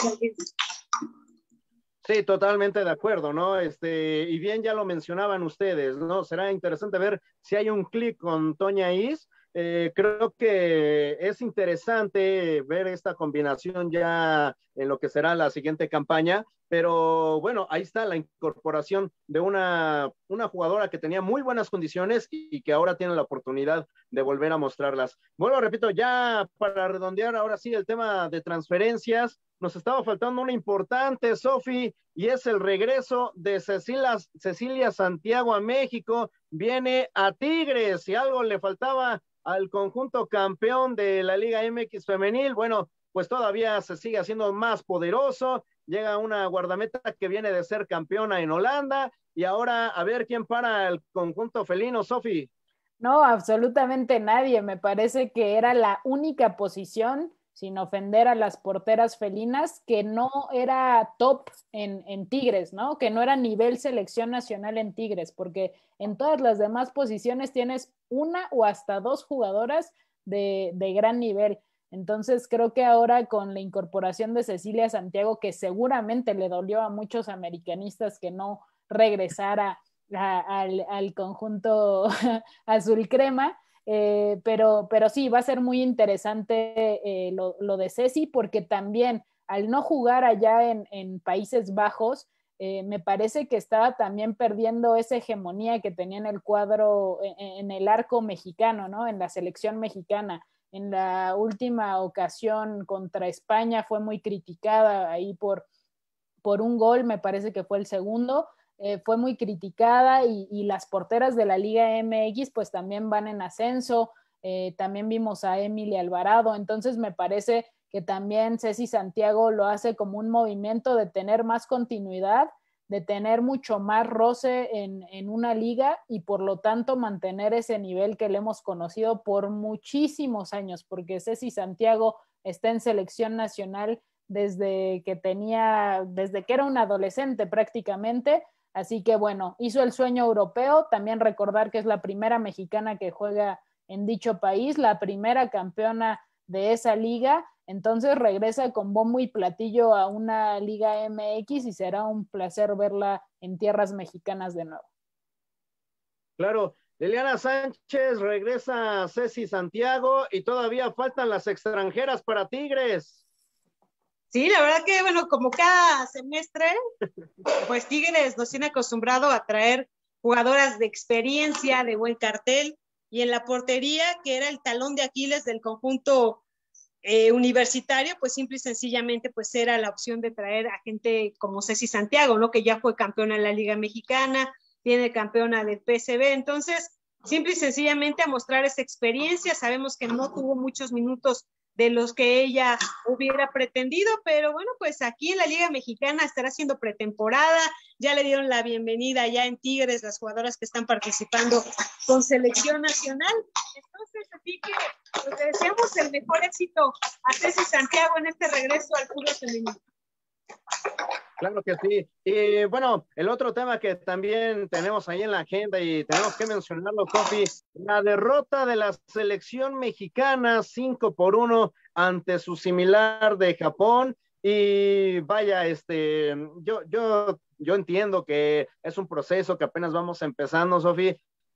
Sí, totalmente de acuerdo, ¿no? Este, y bien ya lo mencionaban ustedes, ¿no? Será interesante ver si hay un clic con Toña Is. Eh, creo que es interesante ver esta combinación ya en lo que será la siguiente campaña, pero bueno, ahí está la incorporación de una, una jugadora que tenía muy buenas condiciones y, que ahora tiene la oportunidad de volver a mostrarlas. Bueno, repito, ya para redondear ahora sí el tema de transferencias, nos estaba faltando una importante, Sofi, y es el regreso de Cecilia, Cecilia Santiago a México. Viene a Tigres, y algo le faltaba al conjunto campeón de la Liga MX femenil. Bueno, pues todavía se sigue haciendo más poderoso. Llega una guardameta que viene de ser campeona en Holanda y ahora a ver quién para el conjunto felino, Sofi. No, absolutamente nadie. Me parece que era la única posición, sin ofender a las porteras felinas, que no era top en, Tigres, ¿no? Que no era nivel selección nacional en Tigres, porque en todas las demás posiciones tienes una o hasta dos jugadoras de, de gran nivel. Entonces creo que ahora con la incorporación de Cecilia Santiago, que seguramente le dolió a muchos americanistas que no regresara al, conjunto azul crema, eh, pero, sí, va a ser muy interesante eh, lo, de Ceci, porque también al no jugar allá en, Países Bajos, eh, me parece que estaba también perdiendo esa hegemonía que tenía en el cuadro, en, e, en, el arco mexicano, ¿no? En la selección mexicana en la última ocasión contra España fue muy criticada ahí por, un gol, me parece que fue el segundo, eh, fue muy criticada y, las porteras de la Liga MX pues también van en ascenso, eh, también vimos a Emily Alvarado, entonces me parece que también Ceci Santiago lo hace como un movimiento de tener más continuidad de tener mucho más roce en, una liga y por lo tanto mantener ese nivel que le hemos conocido por muchísimos años, porque Ceci Santiago está en selección nacional desde que tenía, desde que era un adolescente prácticamente. Así que bueno, hizo el sueño europeo, también recordar que es la primera mexicana que juega en dicho país, la primera campeona de esa liga entonces regresa con bombo y platillo a una Liga MX y será un placer verla en tierras mexicanas de nuevo. Claro, Liliana Sánchez regresa a Ceci Santiago y todavía faltan las extranjeras para Tigres. Sí, la verdad que, bueno, como cada semestre, pues Tigres nos tiene acostumbrado a traer jugadoras de experiencia, de buen cartel, y en la portería, que era el talón de Aquiles del conjunto eh, universitario, pues simple y sencillamente pues era la opción de traer a gente como Ceci Santiago, ¿no? Que ya fue campeona de la Liga Mexicana, tiene campeona del PSB, entonces simple y sencillamente a mostrar esa experiencia, sabemos que no tuvo muchos minutos de los que ella hubiera pretendido, pero bueno, pues aquí en la Liga Mexicana estará siendo pretemporada, ya le dieron la bienvenida ya en Tigres las jugadoras que están participando con selección nacional, entonces así que pues deseamos el mejor éxito a Ceci Santiago en este regreso al fútbol femenino. Claro que sí. Y bueno, el otro tema que también tenemos ahí en la agenda y tenemos que mencionarlo, Kofi, la derrota de la selección mexicana 5 por 1 ante su similar de Japón. Y vaya, este, yo, yo, yo entiendo que es un proceso que apenas vamos empezando, Sofi,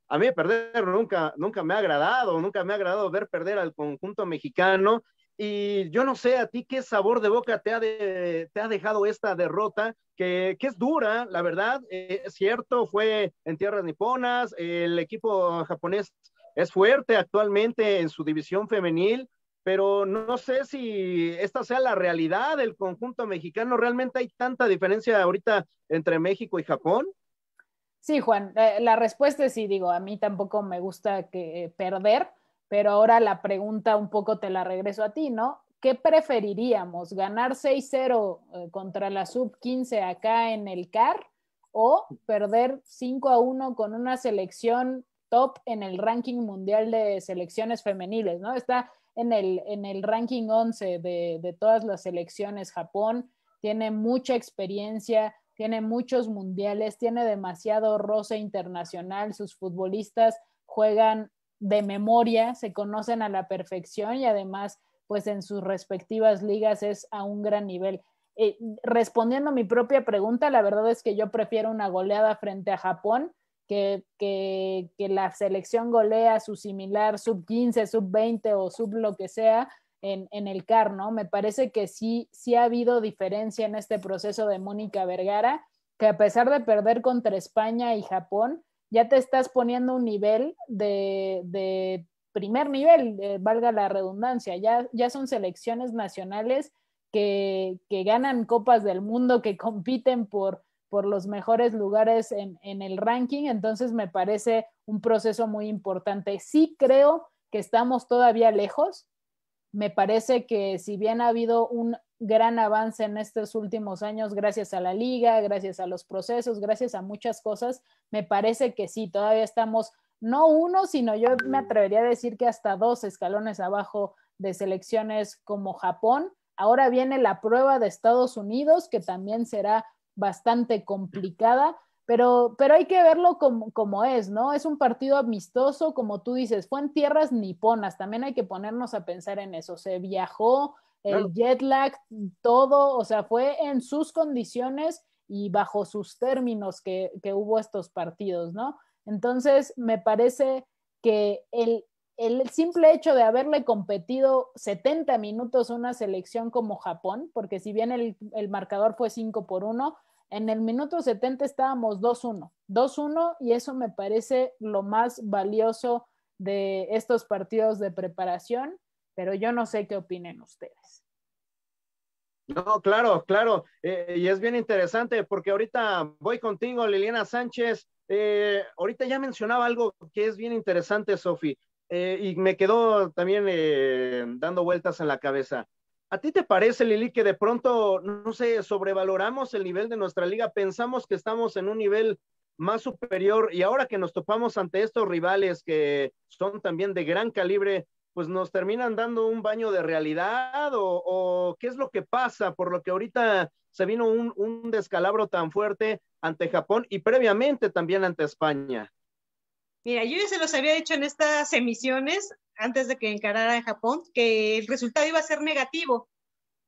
a mí perder nunca, nunca me ha agradado, nunca me ha agradado ver perder al conjunto mexicano. Y yo no sé a ti qué sabor de boca te ha, te ha dejado esta derrota, que, es dura, la verdad. Eh, es cierto, fue en tierras niponas, el equipo japonés es fuerte actualmente en su división femenil, pero no sé si esta sea la realidad del conjunto mexicano. ¿Realmente hay tanta diferencia ahorita entre México y Japón? Sí, Juan, eh, la respuesta es sí, digo, a mí tampoco me gusta que eh, perder, pero ahora la pregunta un poco te la regreso a ti, ¿no? ¿Qué preferiríamos, ganar 6-0 eh, contra la sub-15 acá en el CAR o perder 5-1 con una selección top en el ranking mundial de selecciones femeniles, ¿no? Está en el, en el ranking 11 de, de todas las selecciones Japón, tiene mucha experiencia, tiene muchos mundiales, tiene demasiado roce internacional, sus futbolistas juegan de memoria, se conocen a la perfección y además, pues en sus respectivas ligas es a un gran nivel. Eh, respondiendo a mi propia pregunta, la verdad es que yo prefiero una goleada frente a Japón que, que, la selección golea su similar sub 15, sub 20 o sub lo que sea en, el CAR, ¿no? Me parece que sí, sí ha habido diferencia en este proceso de Mónica Vergara, que a pesar de perder contra España y Japón, ya te estás poniendo un nivel de, primer nivel, eh, valga la redundancia, ya, ya son selecciones nacionales que, ganan copas del mundo, que compiten por, por los mejores lugares en, en el ranking, entonces me parece un proceso muy importante. Sí creo que estamos todavía lejos, me parece que si bien ha habido un gran avance en estos últimos años gracias a la liga, gracias a los procesos, gracias a muchas cosas, me parece que sí, todavía estamos no uno, sino yo me atrevería a decir que hasta dos escalones abajo de selecciones como Japón. Ahora viene la prueba de Estados Unidos, que también será bastante complicada, pero, hay que verlo como, es, ¿no? Es un partido amistoso, como tú dices, fue en tierras niponas, también hay que ponernos a pensar en eso, se viajó, el jet lag, todo, o sea, fue en sus condiciones y bajo sus términos que, hubo estos partidos, ¿no? Entonces, me parece que el, simple hecho de haberle competido 70 minutos a una selección como Japón, porque si bien el, el marcador fue 5 por 1, en el minuto 70 estábamos 2-1, 2-1 y eso me parece lo más valioso de estos partidos de preparación, pero yo no sé qué opinen ustedes. No, claro, claro. Eh, y es bien interesante porque ahorita voy contigo, Liliana Sánchez. Eh, ahorita ya mencionaba algo que es bien interesante, Sofi, eh, y me quedó también dando vueltas en la cabeza. ¿A ti te parece, Lili, que de pronto, no sé, sobrevaloramos el nivel de nuestra liga? Pensamos que estamos en un nivel más superior y ahora que nos topamos ante estos rivales que son también de gran calibre, pues nos terminan dando un baño de realidad o, o qué es lo que pasa por lo que ahorita se vino un, un descalabro tan fuerte ante Japón y previamente también ante España. Mira, yo ya se los había dicho en estas emisiones, antes de que encarara en Japón, que el resultado iba a ser negativo.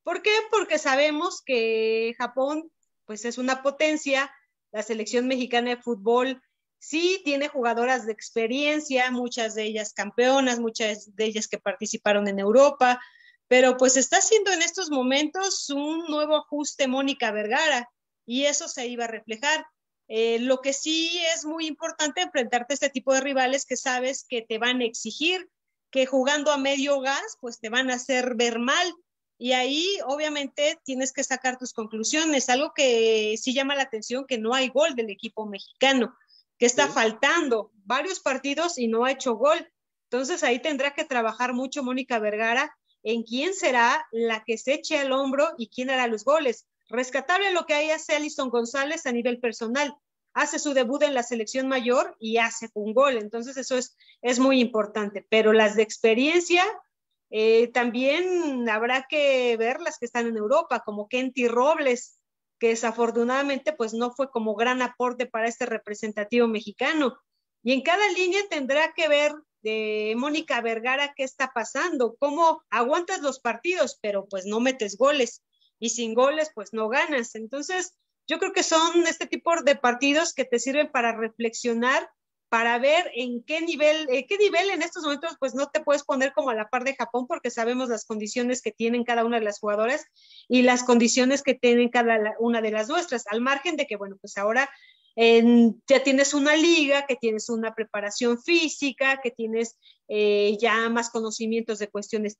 ¿Por qué? Porque sabemos que Japón, pues es una potencia, la selección mexicana de fútbol sí tiene jugadoras de experiencia, muchas de ellas campeonas, muchas de ellas que participaron en Europa, pero pues está haciendo en estos momentos un nuevo ajuste Mónica Vergara y eso se iba a reflejar. Eh, lo que sí es muy importante enfrentarte a este tipo de rivales que sabes que te van a exigir, que jugando a medio gas, pues te van a hacer ver mal. Y ahí obviamente tienes que sacar tus conclusiones. Algo que sí llama la atención, que no hay gol del equipo mexicano, que está faltando varios partidos y no ha hecho gol. Entonces ahí tendrá que trabajar mucho Mónica Vergara en quién será la que se eche al hombro y quién hará los goles. Rescatable lo que ahí hace Alison González a nivel personal. Hace su debut en la selección mayor y hace un gol. Entonces eso es, es muy importante. Pero las de experiencia, eh, también habrá que ver las que están en Europa, como Kenty Robles, que desafortunadamente pues no fue como gran aporte para este representativo mexicano. Y en cada línea tendrá que ver de eh, Mónica Vergara qué está pasando, cómo aguantas los partidos, pero pues no metes goles y sin goles pues no ganas. Entonces, yo creo que son este tipo de partidos que te sirven para reflexionar, para ver en qué nivel, eh, qué nivel en estos momentos pues no te puedes poner como a la par de Japón porque sabemos las condiciones que tienen cada una de las jugadoras y las condiciones que tienen cada una de las nuestras, al margen de que, bueno, pues ahora ya tienes una liga, que tienes una preparación física, que tienes eh, ya más conocimientos de cuestiones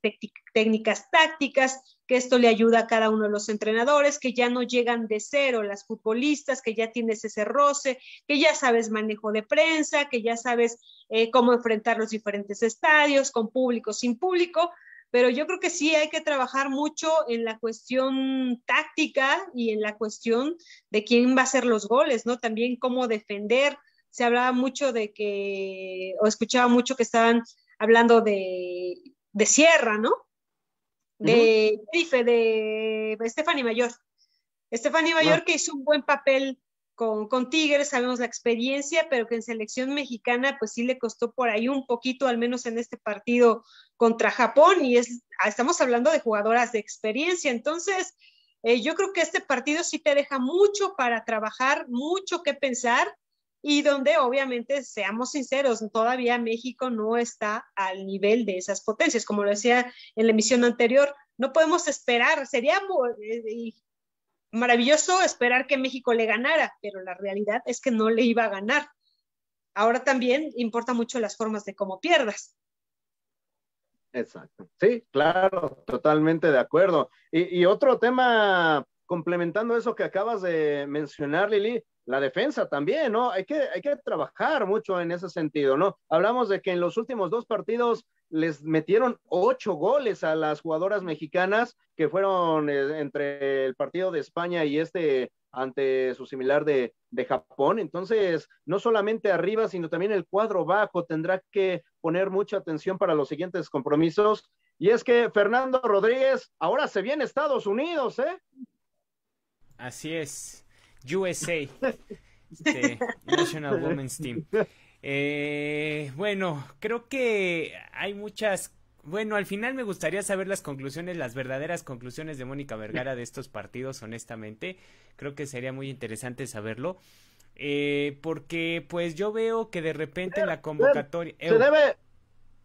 técnicas tácticas, que esto le ayuda a cada uno de los entrenadores, que ya no llegan de cero las futbolistas, que ya tienes ese roce, que ya sabes manejo de prensa, que ya sabes eh, cómo enfrentar los diferentes estadios, con público, sin público pero yo creo que sí hay que trabajar mucho en la cuestión táctica y en la cuestión de quién va a hacer los goles, ¿no? También cómo defender. Se hablaba mucho de que, o escuchaba mucho que estaban hablando de, de Sierra, ¿no? De Grife, de Stephanie Mayor. Stephanie Mayor que hizo un buen papel con, Tigres, sabemos la experiencia, pero que en selección mexicana pues sí le costó por ahí un poquito, al menos en este partido contra Japón, y es, ah, estamos hablando de jugadoras de experiencia, entonces eh, yo creo que este partido sí te deja mucho para trabajar, mucho que pensar, y donde obviamente, seamos sinceros, todavía México no está al nivel de esas potencias. Como lo decía en la emisión anterior, no podemos esperar, sería, eh, maravilloso esperar que México le ganara, pero la realidad es que no le iba a ganar. Ahora también importa mucho las formas de cómo pierdas. Exacto. Sí, claro, totalmente de acuerdo. Y, y otro tema complementando eso que acabas de mencionar, Lili, la defensa también, ¿no? Hay que, hay que trabajar mucho en ese sentido, ¿no? Hablamos de que en los últimos dos partidos les metieron ocho goles a las jugadoras mexicanas que fueron eh, entre el partido de España y este ante su similar de, de, Japón. Entonces, no solamente arriba, sino también el cuadro bajo tendrá que poner mucha atención para los siguientes compromisos. Y es que Fernando Rodríguez ahora se viene Estados Unidos, ¿eh? Así es. USA, National Women's Team. Eh, bueno, creo que hay muchas bueno, al final me gustaría saber las conclusiones, las verdaderas conclusiones de Mónica Vergara de estos partidos, honestamente. Creo que sería muy interesante saberlo. Eh, porque pues yo veo que de repente la convocatoria...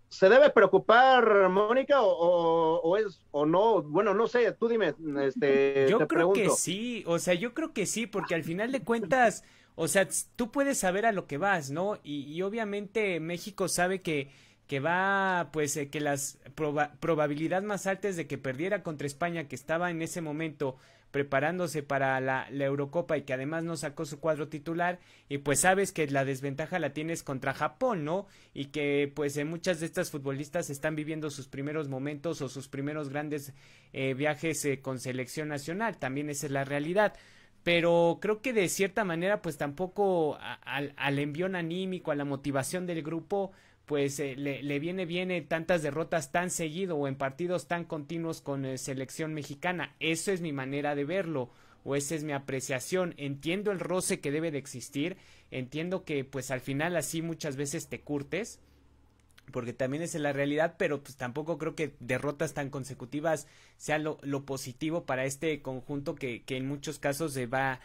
¿Se debe preocupar, Mónica, o, o, es o no? Bueno, no sé, tú dime. Este, yo creo que sí, o sea, yo creo que sí, porque al final de cuentas, o sea, tú puedes saber a lo que vas, ¿no? Y, obviamente México sabe que que va, pues, eh, que las probabilidades probabilidad más altas de que perdiera contra España, que estaba en ese momento preparándose para la, Eurocopa y que además no sacó su cuadro titular y pues sabes que la desventaja la tienes contra Japón, ¿no? Y que pues muchas de estas futbolistas están viviendo sus primeros momentos o sus primeros grandes eh, viajes eh, con selección nacional, también esa es la realidad pero creo que de cierta manera pues tampoco al, al, envión anímico, a la motivación del grupo pues eh, le, viene bien tantas derrotas tan seguido o en partidos tan continuos con eh, selección mexicana. Eso es mi manera de verlo o esa es mi apreciación. Entiendo el roce que debe de existir, entiendo que pues al final así muchas veces te curtes porque también es la realidad, pero pues tampoco creo que derrotas tan consecutivas sea lo, positivo para este conjunto que, que en muchos casos se va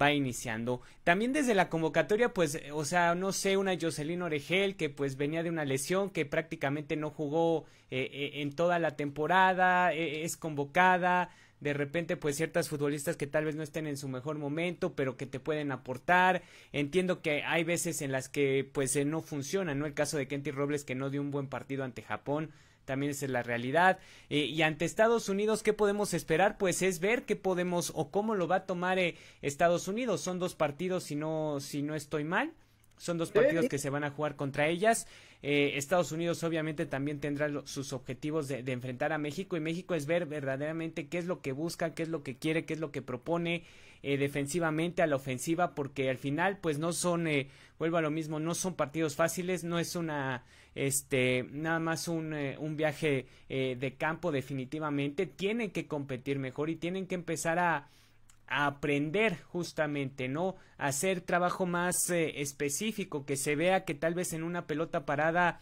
va iniciando. También desde la convocatoria, pues, eh, o sea, no sé, una Jocelyn Oregel que pues venía de una lesión que prácticamente no jugó eh, eh, en toda la temporada, e, e, es convocada. De repente, pues ciertas futbolistas que tal vez no estén en su mejor momento, pero que te pueden aportar. Entiendo que hay veces en las que pues no funciona, ¿no? El caso de Kenty Robles que no dio un buen partido ante Japón también esa es la realidad. Eh, y ante Estados Unidos, ¿qué podemos esperar? Pues es ver qué podemos o cómo lo va a tomar eh, Estados Unidos. Son dos partidos, si no, si no estoy mal. Son dos partidos que se van a jugar contra ellas. Eh, Estados Unidos obviamente también tendrá sus objetivos de, enfrentar a México y México es ver verdaderamente qué es lo que busca, qué es lo que quiere, qué es lo que propone defensivamente a la ofensiva porque al final pues no son, vuelvo a lo mismo, no son partidos fáciles, no es una este, nada más un, eh, un viaje eh, de campo definitivamente, tienen que competir mejor y tienen que empezar a, aprender justamente, ¿no? hacer trabajo más eh, específico, que se vea que tal vez en una pelota parada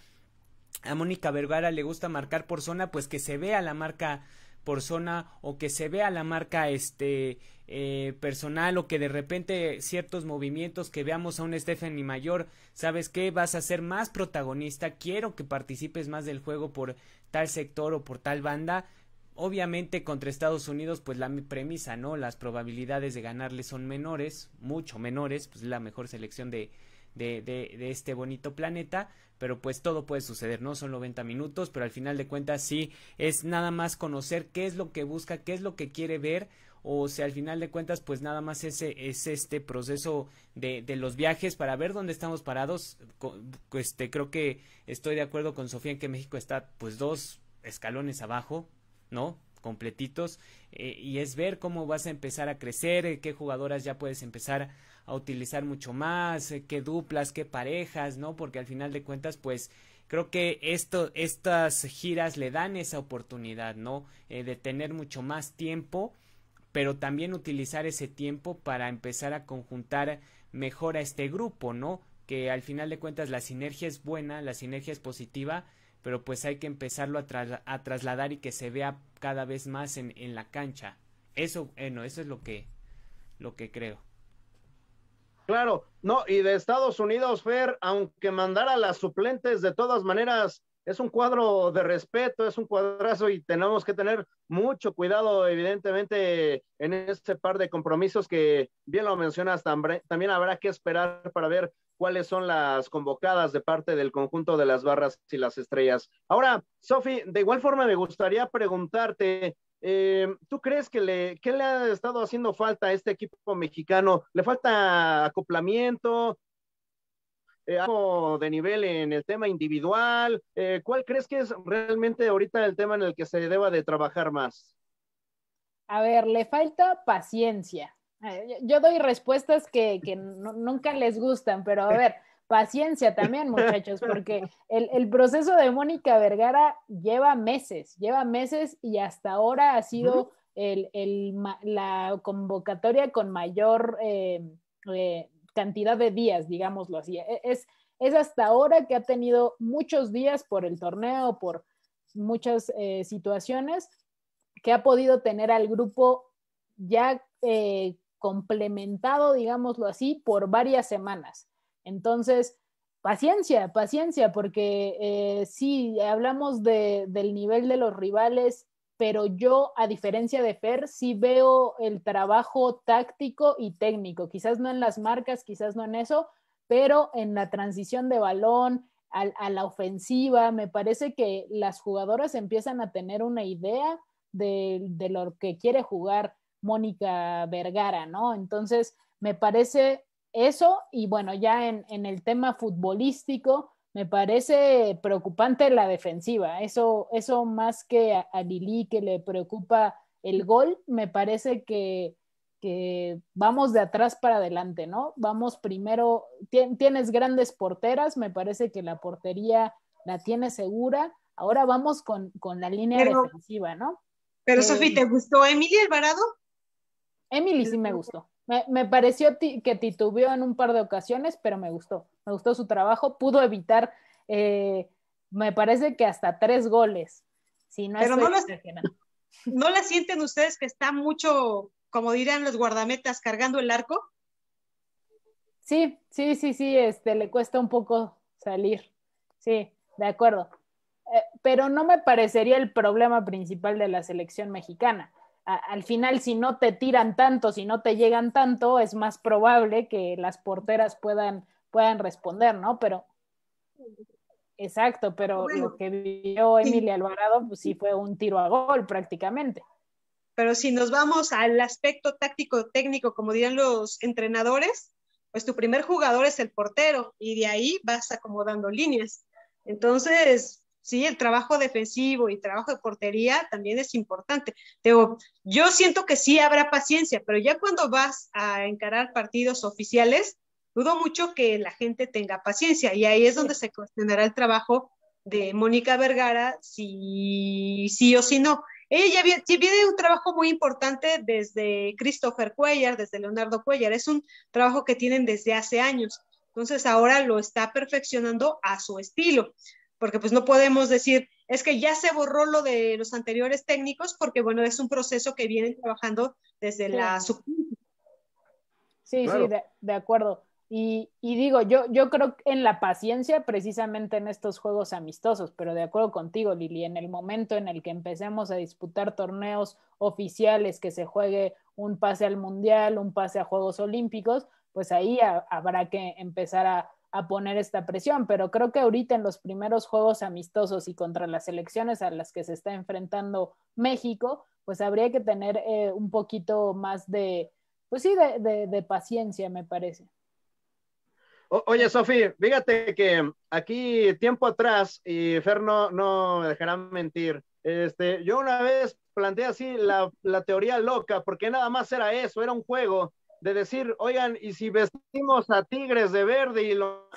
a Mónica Vergara le gusta marcar por zona, pues que se vea la marca por zona o que se vea la marca este eh, personal o que de repente ciertos movimientos que veamos a un Stephanie Mayor, sabes que vas a ser más protagonista, quiero que participes más del juego por tal sector o por tal banda. Obviamente contra Estados Unidos pues la premisa, ¿no? Las probabilidades de ganarle son menores, mucho menores, pues la mejor selección de, de, de, de, este bonito planeta, pero pues todo puede suceder, ¿no? Son 90 minutos, pero al final de cuentas sí es nada más conocer qué es lo que busca, qué es lo que quiere ver o sea, al final de cuentas pues nada más ese es este proceso de, los viajes para ver dónde estamos parados este creo que estoy de acuerdo con Sofía en que México está pues dos escalones abajo no completitos eh, y es ver cómo vas a empezar a crecer eh, qué jugadoras ya puedes empezar a utilizar mucho más eh, qué duplas qué parejas no porque al final de cuentas pues creo que esto, estas giras le dan esa oportunidad, ¿no? de tener mucho más tiempo pero también utilizar ese tiempo para empezar a conjuntar mejor a este grupo, ¿no? Que al final de cuentas la sinergia es buena, la sinergia es positiva, pero pues hay que empezarlo a, trasladar y que se vea cada vez más en, la cancha. Eso, bueno, eh, eso es lo que, lo que creo. Claro, no, y de Estados Unidos, Fer, aunque mandara las suplentes, de todas maneras, es un cuadro de respeto, es un cuadrazo y tenemos que tener mucho cuidado, evidentemente, en este par de compromisos que bien lo mencionas, también habrá que esperar para ver cuáles son las convocadas de parte del conjunto de las barras y las estrellas. Ahora, Sofi, de igual forma me gustaría preguntarte, eh, ¿Tú crees que le, que le ha estado haciendo falta a este equipo mexicano? ¿Le falta acoplamiento? Eh, de nivel en el tema individual? Eh, ¿Cuál crees que es realmente ahorita el tema en el que se deba de trabajar más? A ver, le falta paciencia. Eh, yo doy respuestas que, nunca les gustan, pero a ver, paciencia también, muchachos, porque el, proceso de Mónica Vergara lleva meses, lleva meses y hasta ahora ha sido la convocatoria con mayor cantidad de días, digámoslo así. E, es, es hasta ahora que ha tenido muchos días por el torneo, por muchas eh, situaciones, que ha podido tener al grupo ya eh, complementado, digámoslo así, por varias semanas. Entonces, paciencia, paciencia, porque si eh, sí, hablamos de, del nivel de los rivales pero yo, a diferencia de Fer, sí veo el trabajo táctico y técnico, quizás no en las marcas, quizás no en eso, pero en la transición de balón, a, la ofensiva, me parece que las jugadoras empiezan a tener una idea de, lo que quiere jugar Mónica Vergara, ¿no? Entonces, me parece eso y bueno, ya en el tema futbolístico, me parece preocupante la defensiva. Eso, eso más que a, Lili que le preocupa el gol, me parece que, que, vamos de atrás para adelante, ¿no? Vamos primero, tienes grandes porteras, me parece que la portería la tiene segura. Ahora vamos con, con la línea defensiva, ¿no? Pero eh, Sofi, ¿te gustó Emily Alvarado? Emily sí me gustó. Me, pareció que titubeó en un par de ocasiones, pero me gustó. Me gustó su trabajo. Pudo evitar, eh, me parece que hasta tres goles. Si no pero no, no la sienten ustedes que está mucho, como dirían los guardametas, cargando el arco. Sí, sí, sí, sí, este, le cuesta un poco salir. Sí, de acuerdo. Eh, pero no me parecería el problema principal de la selección mexicana al final si no te tiran tanto, si no te llegan tanto, es más probable que las porteras puedan, puedan responder, ¿no? Pero exacto, pero lo que vio Emilia Alvarado, pues sí fue un tiro a gol prácticamente. Pero si nos vamos al aspecto táctico técnico, como dirían los entrenadores, pues tu primer jugador es el portero y de ahí vas acomodando líneas. Entonces, ¿sí? El trabajo defensivo y trabajo de portería también es importante. yo siento que sí habrá paciencia, pero ya cuando vas a encarar partidos oficiales, dudo mucho que la gente tenga paciencia y ahí es donde se cuestionará el trabajo de Mónica Vergara, si sí o si no. Ella viene, viene un trabajo muy importante desde Christopher Cuellar, desde Leonardo Cuellar, es un trabajo que tienen desde hace años. Entonces ahora lo está perfeccionando a su estilo porque pues no podemos decir, es que ya se borró lo de los anteriores técnicos, porque bueno, es un proceso que vienen trabajando desde la sub. Sí, sí, de, acuerdo. Y, digo, yo, yo creo en la paciencia precisamente en estos juegos amistosos, pero de acuerdo contigo, Lili, en el momento en el que empecemos a disputar torneos oficiales, que se juegue un pase al Mundial, un pase a Juegos Olímpicos, pues ahí habrá que empezar a, a poner esta presión, pero creo que ahorita en los primeros juegos amistosos y contra las selecciones a las que se está enfrentando México, pues habría que tener eh, un poquito más de, pues sí, de, paciencia, me parece. oye, Sofi, fíjate que aquí tiempo atrás, y Fer no, me dejarán mentir, este, yo una vez planteé así la, la teoría loca, porque nada más era eso, era un juego, de decir, oigan, y si vestimos a Tigres de verde y lo,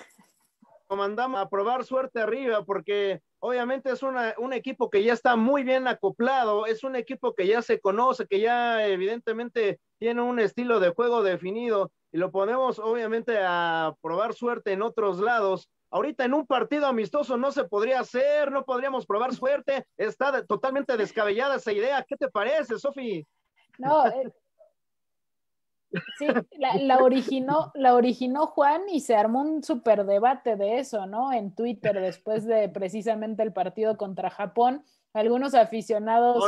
mandamos a probar suerte arriba, porque obviamente es una, un equipo que ya está muy bien acoplado, es un equipo que ya se conoce, que ya evidentemente tiene un estilo de juego definido y lo ponemos obviamente a probar suerte en otros lados. Ahorita en un partido amistoso no se podría hacer, no podríamos probar suerte, está totalmente descabellada esa idea. ¿Qué te parece, Sofi? No, eh, Sí, la, originó, la originó Juan y se armó un super debate de eso, ¿no? En Twitter, después de precisamente el partido contra Japón, algunos aficionados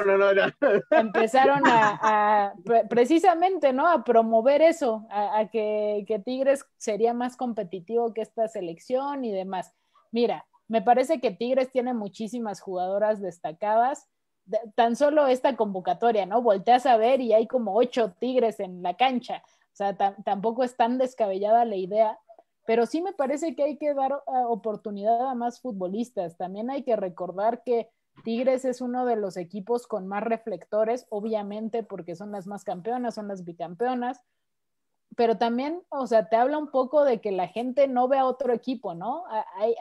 empezaron a, precisamente, ¿no? A promover eso, a, que, que Tigres sería más competitivo que esta selección y demás. Mira, me parece que Tigres tiene muchísimas jugadoras destacadas tan solo esta convocatoria, ¿no? Volteas a ver y hay como ocho tigres en la cancha. O sea, tampoco es tan descabellada la idea, pero sí me parece que hay que dar eh, oportunidad a más futbolistas. También hay que recordar que Tigres es uno de los equipos con más reflectores, obviamente porque son las más campeonas, son las bicampeonas, pero también, o sea, te habla un poco de que la gente no ve a otro equipo, ¿no?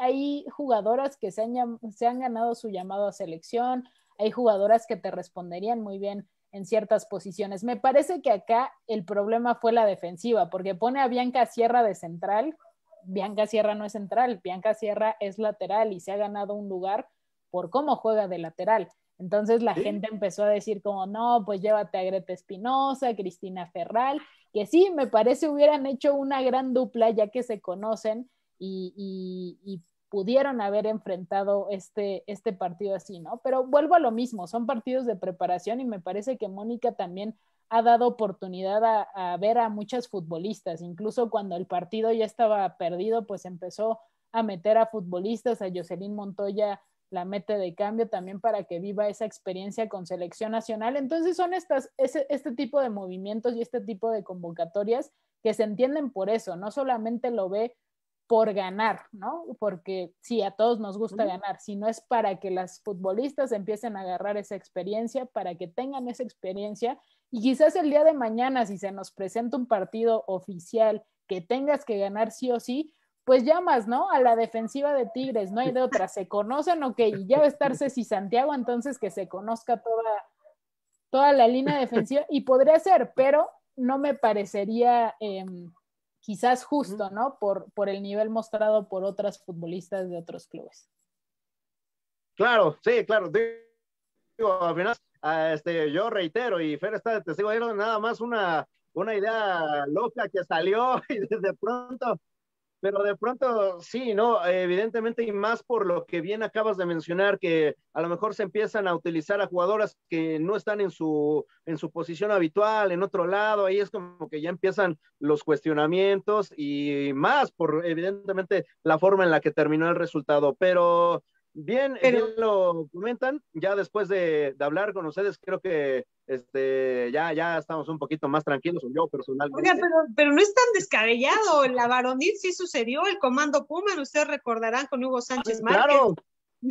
Hay, jugadoras que se han, se han ganado su llamado a selección, hay jugadoras que te responderían muy bien en ciertas posiciones. Me parece que acá el problema fue la defensiva, porque pone a Bianca Sierra de central. Bianca Sierra no es central, Bianca Sierra es lateral y se ha ganado un lugar por cómo juega de lateral. Entonces la gente empezó a decir como, no, pues llévate a Greta Espinosa, Cristina Ferral, que sí, me parece hubieran hecho una gran dupla ya que se conocen y, y, y pudieron haber enfrentado este, este partido así, ¿no? Pero vuelvo a lo mismo, son partidos de preparación y me parece que Mónica también ha dado oportunidad a, ver a muchas futbolistas, incluso cuando el partido ya estaba perdido, pues empezó a meter a futbolistas, a Jocelyn Montoya la mete de cambio también para que viva esa experiencia con selección nacional. Entonces son estas, este tipo de movimientos y este tipo de convocatorias que se entienden por eso, no solamente lo ve por ganar, ¿no? Porque sí, a todos nos gusta ganar, si no es para que las futbolistas empiecen a agarrar esa experiencia, para que tengan esa experiencia y quizás el día de mañana, si se nos presenta un partido oficial que tengas que ganar sí o sí, pues llamas, ¿no? A la defensiva de Tigres, no hay de otra, se conocen, ok, y ya va a estar y Santiago, entonces que se conozca toda, toda la línea defensiva y podría ser, pero no me parecería... Em, quizás justo, ¿no? Por, por el nivel mostrado por otras futbolistas de otros clubes. Claro, sí, claro. al final, ah, este, yo reitero, y Fer está de testigo, nada más una, una idea loca que salió y desde pronto pero de pronto sí, ¿no? Evidentemente y más por lo que bien acabas de mencionar, que a lo mejor se empiezan a utilizar a jugadoras que no están en su, en su posición habitual, en otro lado, ahí es como que ya empiezan los cuestionamientos y más por evidentemente la forma en la que terminó el resultado, pero Bien, lo comentan. Ya después de, hablar con ustedes, creo que este, ya, ya estamos un poquito más tranquilos, yo personalmente. pero, pero, no es tan descabellado, la varonil sí sucedió, el comando puma ustedes recordarán con Hugo Sánchez ah, Márquez. Claro.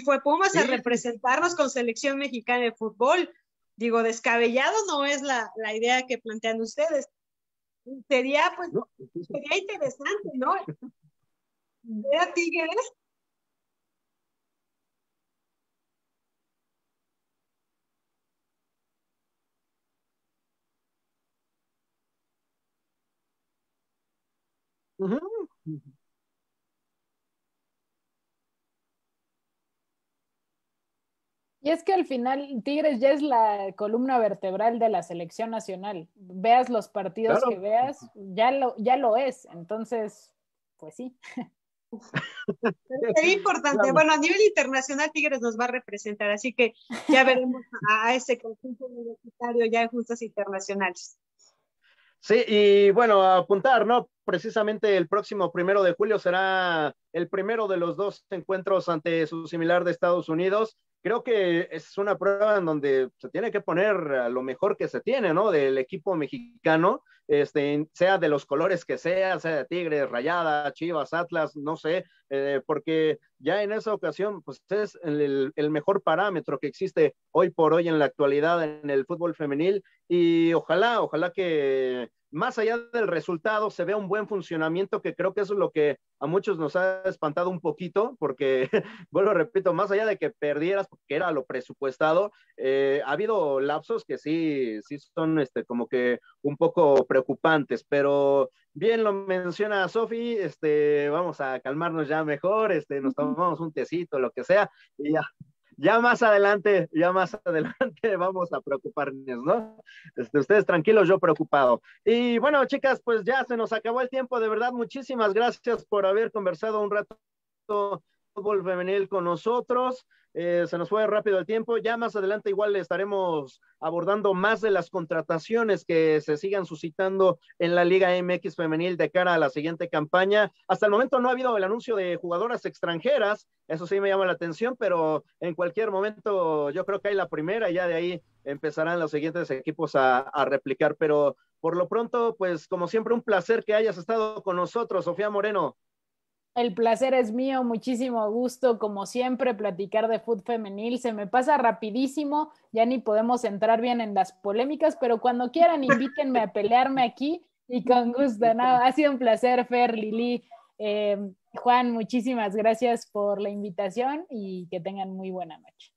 Fue Pumas a representarnos con selección mexicana de fútbol. Digo, descabellado no es la, idea que plantean ustedes. Sería, pues, pues sería interesante, ¿no? Tigres Y es que al final Tigres ya es la columna vertebral de la selección nacional. Veas los partidos que veas, ya lo, ya lo es. Entonces, pues sí. Es importante. Bueno, a nivel internacional Tigres nos va a representar, así que ya veremos a ese conjunto universitario ya en justas internacionales. Sí, y bueno, apuntar, ¿no? Precisamente el próximo primero de julio será el primero de los dos encuentros ante su similar de Estados Unidos. Creo que es una prueba en donde se tiene que poner lo mejor que se tiene, ¿no? Del equipo mexicano este, sea de los colores que sea, sea de Tigres, Rayada, Chivas, Atlas, no sé, eh, porque ya en esa ocasión, pues es el, el, mejor parámetro que existe hoy por hoy en la actualidad en el fútbol femenil y ojalá, ojalá que más allá del resultado se vea un buen funcionamiento, que creo que eso es lo que a muchos nos ha espantado un poquito, porque, vuelvo, repito, más allá de que perdieras, porque era lo presupuestado, eh, ha habido lapsos que sí, sí son este, como que un poco preocupantes, pero bien lo menciona Sofi, este, vamos a calmarnos ya mejor, este, nos tomamos un tecito, lo que sea, y ya, ya más adelante, ya más adelante vamos a preocuparnos, ¿no? Este, ustedes tranquilos, yo preocupado. Y bueno, chicas, pues ya se nos acabó el tiempo, de verdad, muchísimas gracias por haber conversado un rato fútbol femenil con nosotros. Eh, se nos fue rápido el tiempo. Ya más adelante igual estaremos abordando más de las contrataciones que se sigan suscitando en la Liga MX femenil de cara a la siguiente campaña. Hasta el momento no ha habido el anuncio de jugadoras extranjeras. Eso sí me llama la atención, pero en cualquier momento yo creo que hay la primera. Ya de ahí empezarán los siguientes equipos a, a replicar. Pero por lo pronto, pues como siempre, un placer que hayas estado con nosotros, Sofía Moreno. El placer es mío, muchísimo gusto, como siempre, platicar de food femenil. Se me pasa rapidísimo, ya ni podemos entrar bien en las polémicas, pero cuando quieran, invítenme a pelearme aquí y con gusto, ¿no? Ha sido un placer, Fer, Lili, em, Juan, muchísimas gracias por la invitación y que tengan muy buena noche.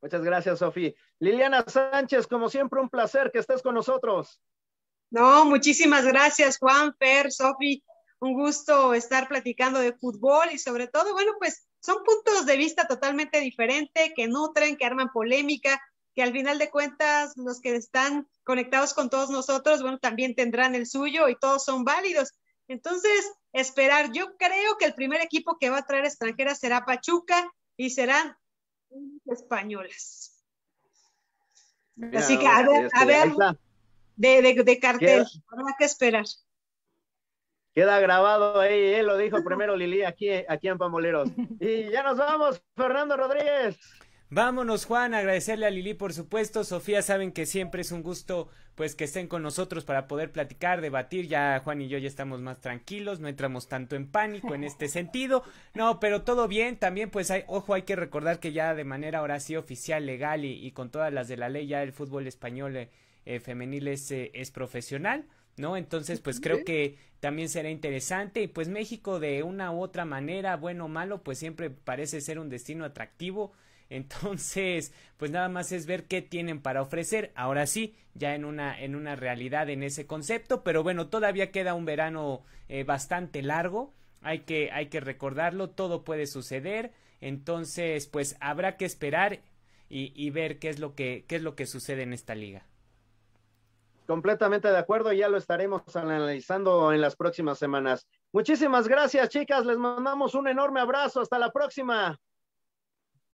Muchas gracias, Sofi. Liliana Sánchez, como siempre, un placer que estés con nosotros. No, muchísimas gracias, Juan, Fer, Sofi un gusto estar platicando de fútbol y sobre todo, bueno, pues son puntos de vista totalmente diferentes que nutren, que arman polémica, que al final de cuentas los que están conectados con todos nosotros, bueno, también tendrán el suyo y todos son válidos. Entonces, esperar, yo creo que el primer equipo que va a traer extranjeras será Pachuca y serán españolas. Así que a ver, este, a ver de cartel, habrá que esperar. Queda grabado ahí, él eh, lo dijo primero Lili aquí, aquí en Pamoleros. Y ya nos vamos, Fernando Rodríguez. Vámonos, Juan, agradecerle a Lili, por supuesto. Sofía, saben que siempre es un gusto, pues, que estén con nosotros para poder platicar, debatir. Ya Juan y yo ya estamos más tranquilos, no entramos tanto en pánico en este sentido. No, pero todo bien. También, pues, hay, ojo, hay que recordar que ya de manera ahora sí oficial, legal y, con todas las de la ley, ya el fútbol español eh, eh, femenil es, es profesional. ¿no? Entonces, pues creo que también será interesante y pues México de una u otra manera, bueno o malo, pues siempre parece ser un destino atractivo. Entonces, pues nada más es ver qué tienen para ofrecer. Ahora sí, ya en una en una realidad en ese concepto, pero bueno, todavía queda un verano eh, bastante largo. Hay que hay que recordarlo, todo puede suceder. Entonces, pues habrá que esperar y, ver qué es lo que qué es lo que sucede en esta liga. Completamente de acuerdo, ya lo estaremos analizando en las próximas semanas. Muchísimas gracias, chicas. Les mandamos un enorme abrazo. Hasta la próxima.